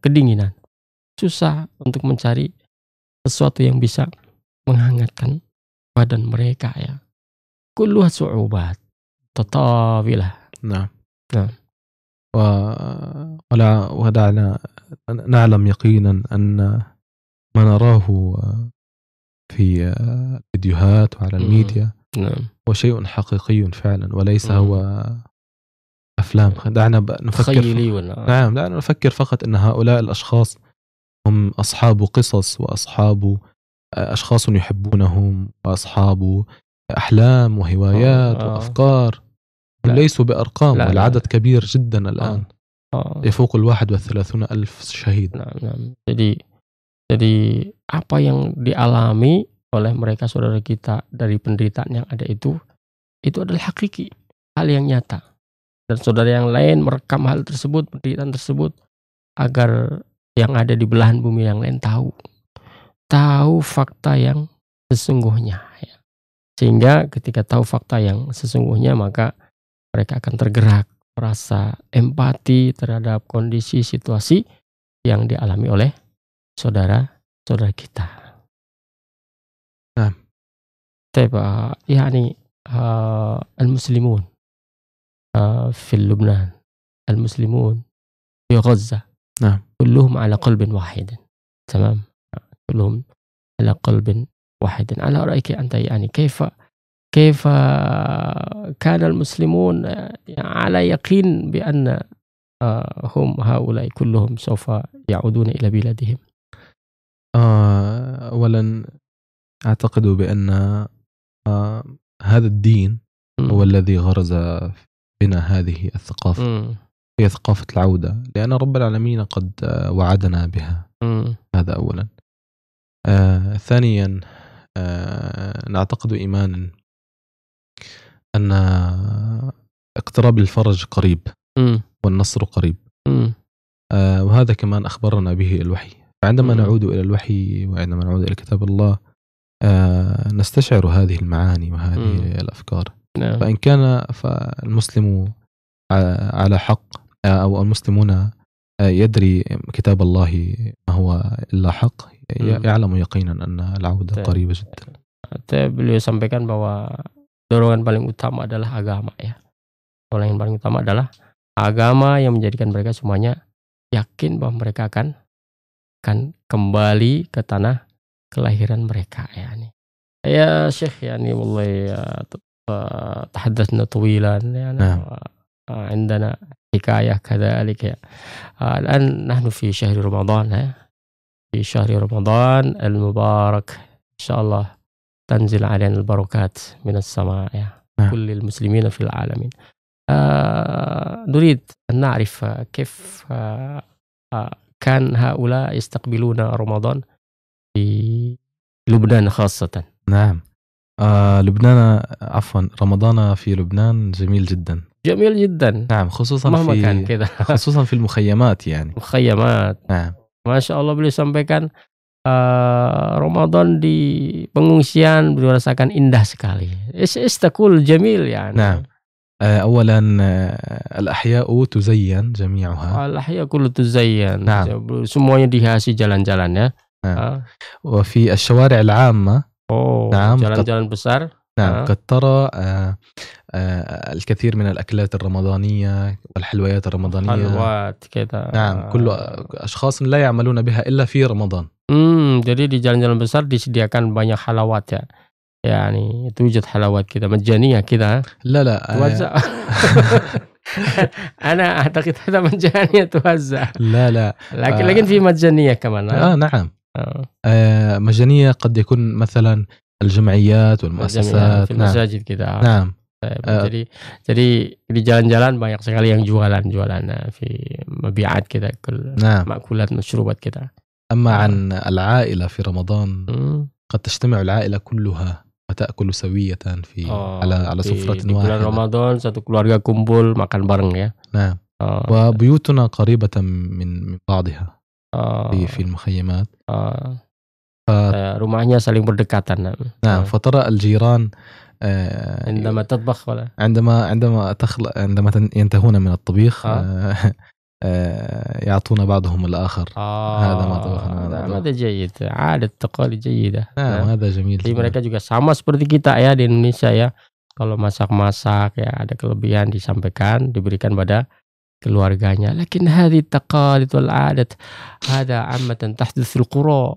kedinginan. Susah untuk mencari sesuatu yang bisa menghangatkan badan mereka ya. Kuluh su'ubat tatawilah. Nah. Nah. ولا ودعنا نعلم يقينا أن ما نراه في الفيديوهات وعلى الميديا هو شيء حقيقي فعلا وليس هو الافلام دعنا نفكر تخيلي ولا نعم دعنا نفكر فقط ان هؤلاء الاشخاص هم اصحاب قصص واصحاب آه، اشخاص يحبونهم واصحاب احلام وهوايات آه. آه. وافكار هم ليسوا بارقام لا والعدد لا. كبير جدا الان آه. آه. يفوق الواحد والثلاثون ألف شهيد نعم نعم jadi jadi apa yang dialami oleh mereka saudara kita dari penderitaan yang ada itu itu adalah hakiki hal yang nyata dan saudara yang lain merekam hal tersebut, penderitaan tersebut agar yang ada di belahan bumi yang lain tahu. Tahu fakta yang sesungguhnya ya. Sehingga ketika tahu fakta yang sesungguhnya maka mereka akan tergerak merasa empati terhadap kondisi situasi yang dialami oleh saudara-saudara kita. Nah, tiba, eh, ya ini uh, eh, al-muslimun آه، في لبنان المسلمون في غزة نعم. كلهم على قلب واحد تمام كلهم على قلب واحد على رأيك أنت يعني كيف كيف كان المسلمون على يقين بأن آه، هم هؤلاء كلهم سوف يعودون إلى بلادهم آه، أولا أعتقد بأن هذا الدين هو الذي غرز بنا هذه الثقافة م. هي ثقافة العودة لأن رب العالمين قد وعدنا بها م. هذا أولا آه ثانيا آه نعتقد إيمانا أن اقتراب الفرج قريب م. والنصر قريب آه وهذا كمان أخبرنا به الوحي فعندما م. نعود إلى الوحي وعندما نعود إلى كتاب الله آه نستشعر هذه المعاني وهذه م. الأفكار نعم. فإن كان فالمسلم على حق أو المسلمون يدري كتاب الله ما هو إلا حق يعلم يقينا أن العودة قريبة جدا beliau sampaikan bahwa dorongan paling utama adalah agama ya dorongan paling utama adalah agama yang menjadikan mereka semuanya yakin bahwa mereka akan akan kembali ke tanah kelahiran mereka ya nih ya Syekh ya nih mulai ya, تحدثنا طويلا يعني نعم. عندنا حكاية كذلك الآن نحن في شهر رمضان في شهر رمضان المبارك إن شاء الله تنزل علينا البركات من السماء نعم. كل المسلمين في العالمين آه، نريد أن نعرف كيف آه، آه، كان هؤلاء يستقبلون رمضان في لبنان خاصة نعم آه لبنان عفوا رمضان في لبنان جميل جدا جميل جدا نعم خصوصا مهما في كان كده خصوصا في المخيمات يعني مخيمات نعم ما شاء الله beliau sampaikan uh, آه، Ramadan di pengungsian beliau rasakan indah sekali. Istakul جميل يعني. نعم. آه، اولا آه، الاحياء تزين جميعها. الاحياء كلها تزين. نعم. semuanya dihiasi jalan-jalan ya. نعم. وفي الشوارع العامة اوه نعم جلن بسار نعم آه. قد ترى آه آه الكثير من الاكلات الرمضانيه والحلويات الرمضانيه حلوات كذا نعم كل اشخاص لا يعملون بها الا في رمضان امم jadi di jalan-jalan besar disediakan banyak halawat ya يعني توجد حلوات كذا مجانيه كذا لا لا آه، توزع انا اعتقد هذا مجانيه توزع لا لا لكن آه لكن في مجانيه كمان اه نعم آه. مجانيه قد يكون مثلا الجمعيات والمؤسسات في نعم. المساجد نعم. كذا نعم Uh, jadi في جالان-جالان banyak sekali yang jualan-jualan آه، في مبيعات كذا كل نعم. مأكولات مشروبات كذا أما آه. عن العائلة في رمضان قد تجتمع العائلة كلها وتأكل سوية في آه، على على سفرة واحدة في رمضان satu keluarga kumpul makan bareng ya نعم وبيوتنا قريبة من من بعضها oh. di eh, film khayamat oh. Eh, uh, eh, rumahnya saling berdekatan nah oh. Nah. fatara al jiran uh, عندما تطبخ ولا عندما عندما تخل عندما ينتهون من الطبيخ oh. يعطون بعضهم الاخر آه هذا ما طبخنا هذا جيد عاده تقال جيده نعم هذا جميل في mereka juga sama seperti kita ya di Indonesia ya kalau masak-masak ya ada kelebihan disampaikan diberikan pada keluarganya. Lakin hadi taqalid wal adat hada amatan tahdith fil qura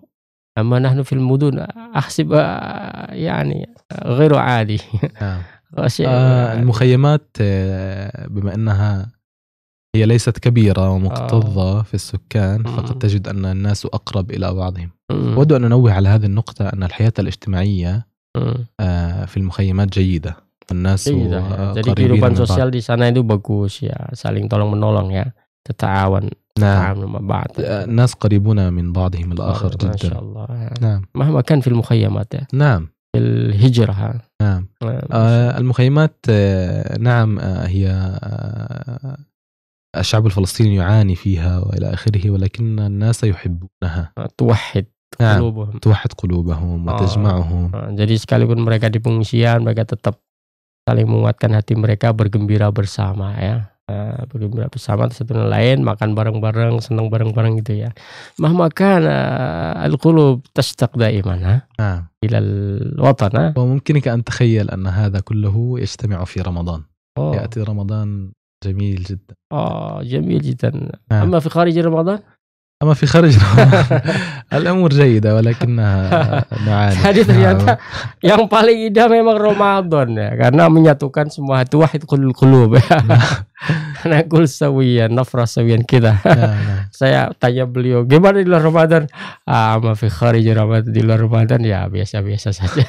أما نحن في المدن أحسب آه، يعني آه، غير عادي نعم. آه المخيمات آه، بما أنها هي ليست كبيرة ومكتظة آه. في السكان فقد تجد أن الناس أقرب إلى بعضهم أود أن أنوه على هذه النقطة أن الحياة الاجتماعية آه في المخيمات جيدة الناس iya, jadi kehidupan sosial di sana itu bagus ya saling tolong menolong ya tetawan نعم مع بعض الناس قريبون من بعضهم الآخر جدا ما شاء الله fil مهما كان في المخيمات نعم الهجرة نعم آه المخيمات آه نعم آه هي آه الشعب الفلسطيني يعاني فيها والى اخره ولكن الناس يحبونها توحد نعم. قلوبهم توحد قلوبهم وتجمعهم آه. آه. jadi sekalipun mereka di pengungsian mereka tetap saling menguatkan hati mereka bergembira bersama ya eh, bergembira bersama satu dengan lain makan bareng-bareng senang bareng-bareng gitu ya mah makan eh, al qulub tastaqda imana nah. ila al watana wa mumkinka an takhayyal anna hadha kulluhu yajtami'u fi ramadan oh. ya ti ramadan jemil jiddan ah oh, jemil jiddan nah. amma fi kharij ramadan اما في خارج الامور جيده ولكنها معاني. Jadi ternyata yang paling indah memang Ramadan ya, karena menyatukan semua hati wahid kulul kulub ya. kul sawian, nafra sawian kita. Nah, nah. Saya tanya beliau, gimana di luar Ramadan? Ama ah, fi kharij Ramadan di luar Ramadan ya biasa-biasa saja.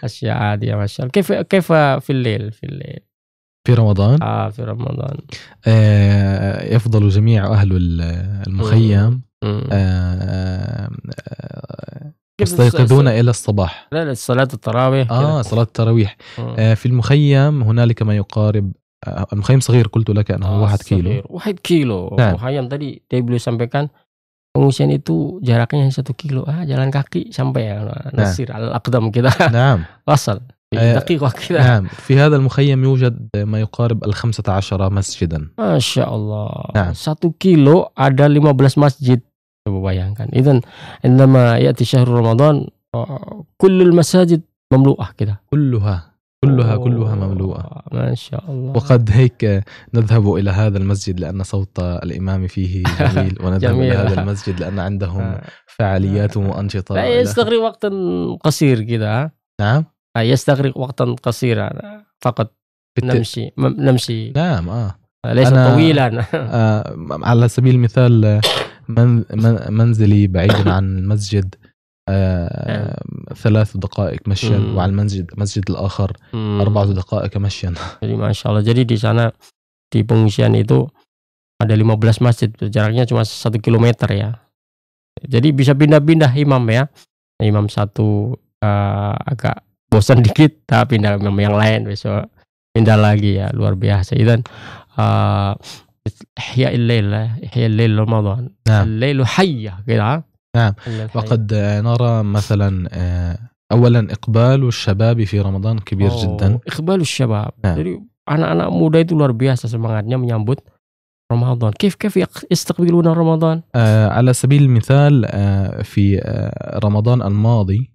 asya'a dia ya, masyaallah. Kif kif fil lail fil lail. في رمضان اه في رمضان آه يفضل جميع اهل المخيم يستيقظون آه آه يستيقظون الى الصباح لا لا صلاه التراويح اه صلاه التراويح آه في المخيم هنالك ما يقارب آه المخيم صغير قلت لك انه آه واحد كيلو واحد كيلو nah. نعم. مخيم tadi dia sampaikan pengungsian itu jaraknya hanya satu kilo ah jalan kaki sampai nah. نعم. Nasir al Aqdam kita nah. نعم. wasal آه، دقيقة كذا نعم في هذا المخيم يوجد ما يقارب ال 15 مسجدا ما شاء الله نعم satu كيلو ada 15 مسجد bayangkan إذا عندما يأتي شهر رمضان كل المساجد مملوءة كذا كلها كلها كلها مملوءة ما شاء الله وقد هيك نذهب إلى هذا المسجد لأن صوت الإمام فيه جميل ونذهب إلى هذا المسجد لأن عندهم فعاليات وأنشطة لا يستغرق وقتا قصير كذا نعم يستغرق وقتا قصيرا فقط نمشي نمشي نعم اه ليس أنا... طويلا آه على سبيل المثال من... منزلي بعيد عن المسجد آه ثلاث دقائق مشيا hmm. وعلى المسجد مسجد الآخر أربعة دقائق مشيا ما شاء الله jadi دي سانا دي pengungsian itu ada 15 masjid jaraknya cuma satu kilometer ya jadi bisa pindah-pindah imam ya imam satu uh, agak bosan dikit tapi pindah memang yang lain besok pindah lagi ya luar biasa idan uh, إحياء الليل إحياء الليل رمضان نعم. الليل حية كده نعم وقد نرى مثلا أولا إقبال الشباب في رمضان كبير جدا إقبال الشباب نعم. انا anak muda itu luar biasa semangatnya menyambut رمضان كيف كيف يستقبلون رمضان؟ على سبيل المثال في رمضان الماضي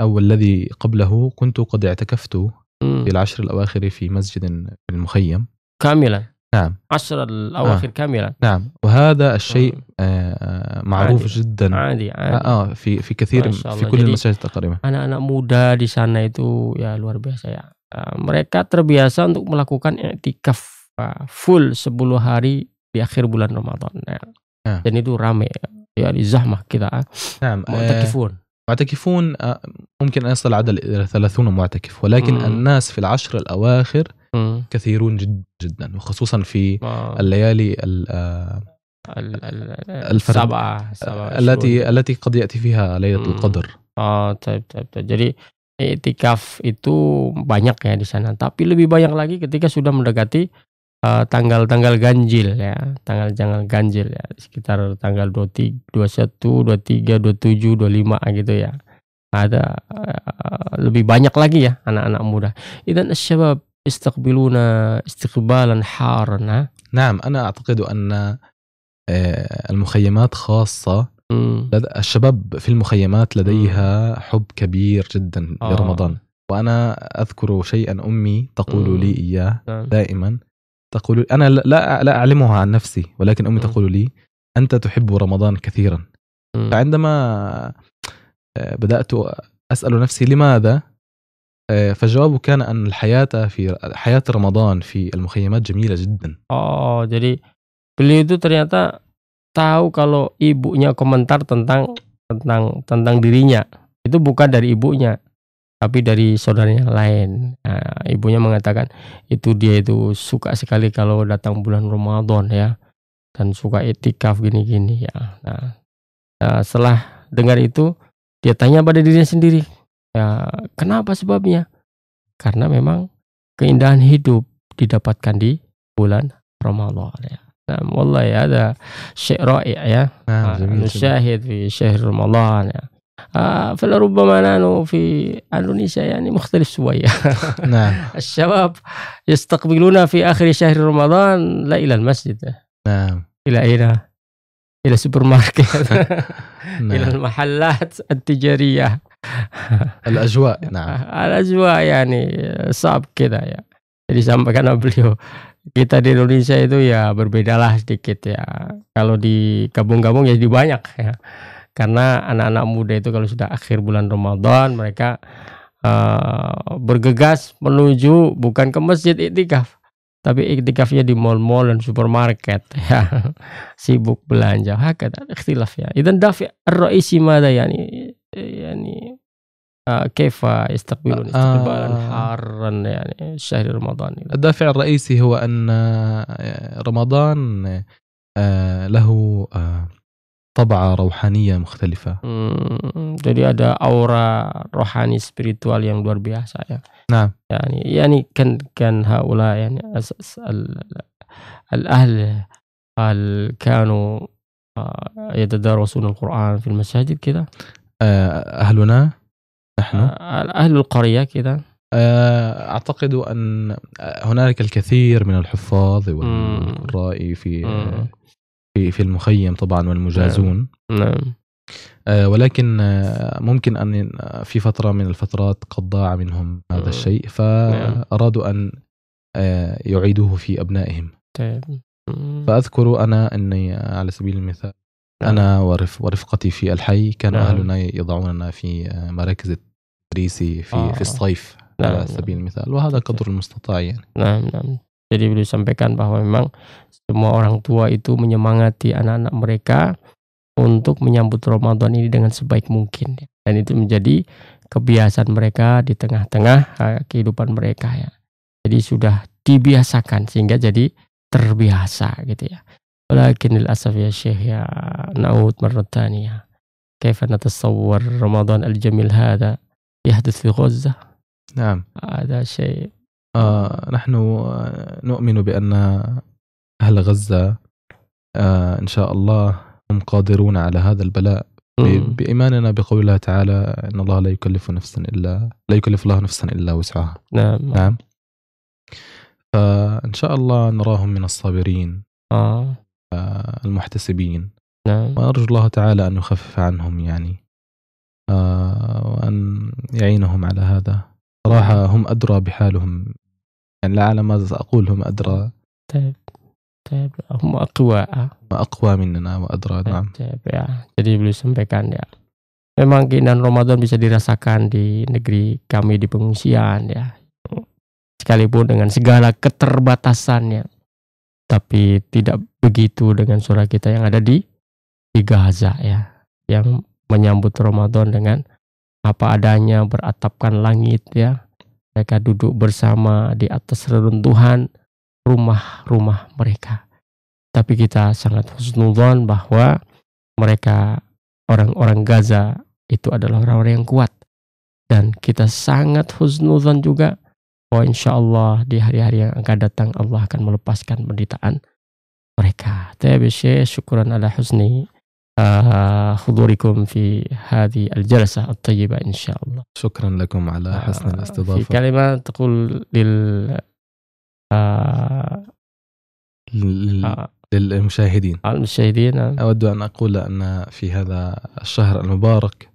أو الذي قبله كنت قد اعتكفت في العشر الأواخر في مسجد في المخيم كاملا نعم عشر آه. الأواخر آه. كاملا نعم وهذا الشيء آه معروف عادي. جدا عادي عادي آه, آه، في في كثير في كل المساجد تقريبا أنا أنا مودا دي سانا itu يا luar biasa ya uh, mereka terbiasa untuk melakukan iktikaf uh, ah, full 10 hari di akhir bulan Ramadan ya. Nah. Dan itu rame ya di zahmah kita. Nah, معتكفون آه، ممكن أن يصل العدد إلى 30 معتكف ولكن مم. الناس في العشر الأواخر مم. كثيرون جد جدا وخصوصا في مم. الليالي السبعة آه، آه، التي التي قد يأتي فيها ليلة hmm. القدر. اه طيب طيب طيب. Jadi itikaf itu banyak ya di sana, tapi lebih banyak lagi ketika sudah mendekati Eh, tanggal-tanggal uh, tanggal -tanggal ganjil ya, tanggal-tanggal ganjil ya, sekitar tanggal 23, 21, 23, 27, 25 gitu ya. Ada uh, lebih banyak lagi ya anak-anak muda. Idan asyabab يستقبلون استقبالا حارا نعم أنا أعتقد أن المخيمات خاصة لدى الشباب في المخيمات لديها حب كبير جدا آه. لرمضان وأنا أذكر شيئا أمي تقول لي إياه دائما تقول أنا لا لا أعلمها عن نفسي ولكن أمي م. تقول لي أنت تحب رمضان كثيرا م. فعندما آه، بدأت أسأل نفسي لماذا آه، فالجواب كان أن الحياة في حياة رمضان في المخيمات جميلة جدا. اه jadi beliau itu ternyata tahu kalau ibunya komentar tentang tentang tentang dirinya itu bukan dari ibunya tapi dari saudaranya lain. Nah, ibunya mengatakan itu dia itu suka sekali kalau datang bulan Ramadan ya dan suka etikaf gini-gini ya. Nah, nah, setelah dengar itu dia tanya pada dirinya sendiri, ya kenapa sebabnya? Karena memang keindahan hidup didapatkan di bulan Ramadan ya. Nah, wallahi ada syekh ya. Nah, nah, syahid di syahr Ramadan ya. فلربما نحن في اندونيسيا يعني مختلف شويه نعم الشباب يستقبلون في اخر شهر رمضان لا الى المسجد نعم الى اين؟ الى السوبر ماركت نعم. الى المحلات التجاريه الاجواء نعم الاجواء يعني صعب كذا يا jadi sampai karena beliau kita di Indonesia itu ya berbedalah sedikit ya kalau di kampung-kampung ya jadi banyak ya karena anak-anak muda itu kalau sudah akhir bulan Ramadan mereka uh, bergegas menuju bukan ke masjid iktikaf tapi iktikafnya di mall-mall dan supermarket ya sibuk belanja hakat ikhtilaf ya idan dafi ar-raisi madha yani yani كيف يستقبلون استقبالا حارا يعني شهر رمضان الدافع الرئيسي هو ان رمضان له طبعة روحانية مختلفة. Hmm, jadi ada aura rohani spiritual yang luar biasa ya. نعم. يعني يعني كان كان هؤلاء يعني الأهل هل كانوا آه، يتدارسون القرآن في المساجد كذا؟ آه، أهلنا نحن آه، أهل القرية كذا أعتقد أن هنالك الكثير من الحفاظ والقراء في في في المخيم طبعا والمجازون نعم, نعم. آه ولكن آه ممكن ان في فتره من الفترات قد ضاع منهم هذا نعم. الشيء فارادوا نعم. ان آه يعيدوه في ابنائهم طيب فاذكر انا اني آه، على سبيل المثال نعم. انا ورف ورفقتي في الحي كان نعم. اهلنا يضعوننا في آه، مراكز التدريس في آه. في الصيف نعم. على سبيل المثال وهذا قدر المستطاع يعني نعم نعم Jadi beliau sampaikan bahwa memang semua orang tua itu menyemangati anak-anak mereka untuk menyambut Ramadan ini dengan sebaik mungkin. Dan itu menjadi kebiasaan mereka di tengah-tengah kehidupan mereka ya. Jadi sudah dibiasakan sehingga jadi terbiasa gitu ya. Walakin lil asaf ya Syekh ya naud marratani ya. natasawwar Ramadan al jamil hadha يحدث fi Ghazza? Naam. ada Syekh آه نحن آه، نؤمن بأن أهل غزة آه إن شاء الله هم قادرون على هذا البلاء بإيماننا بقول الله تعالى إن الله لا يكلف نفسا إلا لا يكلف الله نفسا إلا وسعها نعم نعم فإن شاء الله نراهم من الصابرين آه. آه المحتسبين نعم وأرجو الله تعالى أن يخفف عنهم يعني آه وأن يعينهم على هذا صراحة هم أدرى بحالهم يعني لا أعلم ماذا هم أدرى طيب طيب هم أقوى أقوى مننا وأدرى نعم طيب يا jadi beliau sampaikan ya memang keindahan Ramadan bisa dirasakan di negeri kami di pengungsian ya sekalipun dengan segala keterbatasannya tapi tidak begitu dengan surah kita yang ada di di Gaza ya yang menyambut Ramadan dengan apa adanya beratapkan langit ya mereka duduk bersama di atas reruntuhan rumah-rumah mereka. Tapi kita sangat husnudon bahwa mereka orang-orang Gaza itu adalah orang-orang yang kuat. Dan kita sangat husnudon juga bahwa insya Allah di hari-hari yang akan datang Allah akan melepaskan penderitaan mereka. TBC ya, syukuran ala husni آه، حضوركم في هذه الجلسة الطيبة إن شاء الله شكرا لكم على حسن آه، الاستضافة في كلمة تقول لل آه، لل... للمشاهدين المشاهدين أود أن أقول أن في هذا الشهر المبارك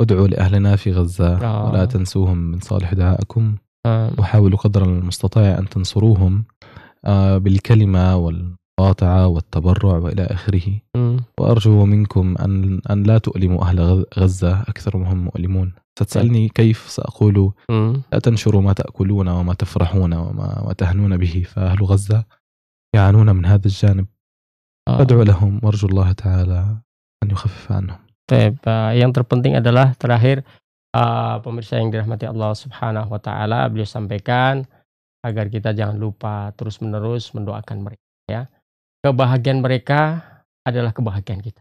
ادعوا لأهلنا في غزة آه. ولا تنسوهم من صالح دعائكم آه. وحاولوا قدر المستطاع أن تنصروهم بالكلمة وال المقاطعة والتبرع وإلى آخره وأرجو منكم أن, أن لا تؤلموا أهل غزة أكثر مهم مؤلمون ستسألني كيف سأقول لا تنشروا ما تأكلون وما تفرحون وما ما تهنون به فأهل غزة يعانون من هذا الجانب آه. أدعو لهم وأرجو الله تعالى أن يخفف عنهم طيب آه، yang terpenting adalah terakhir آه، pemirsa yang dirahmati Allah Subhanahu wa taala beliau sampaikan agar kita jangan lupa terus-menerus mendoakan mereka ya. kebahagiaan mereka adalah kebahagiaan kita.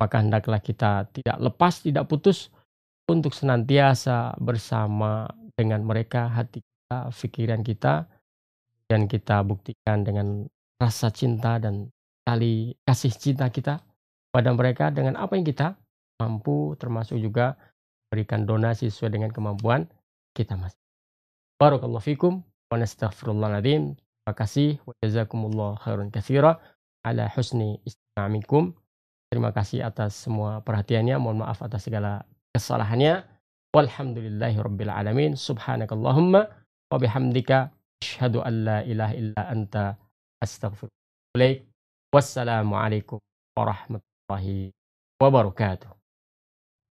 Maka hendaklah kita tidak lepas, tidak putus untuk senantiasa bersama dengan mereka, hati kita, pikiran kita, dan kita buktikan dengan rasa cinta dan tali kasih cinta kita pada mereka dengan apa yang kita mampu, termasuk juga berikan donasi sesuai dengan kemampuan kita masing. Barakallahu fikum wa nastaghfirullahaladzim. Terima kasih wa jazakumullah khairun katsira ala husni istamikum. Terima kasih atas semua perhatiannya. Mohon maaf atas segala kesalahannya. Walhamdulillahi Subhanakallahumma wa bihamdika asyhadu an la ilaha illa anta astaghfiruka. Wassalamualaikum warahmatullahi wabarakatuh.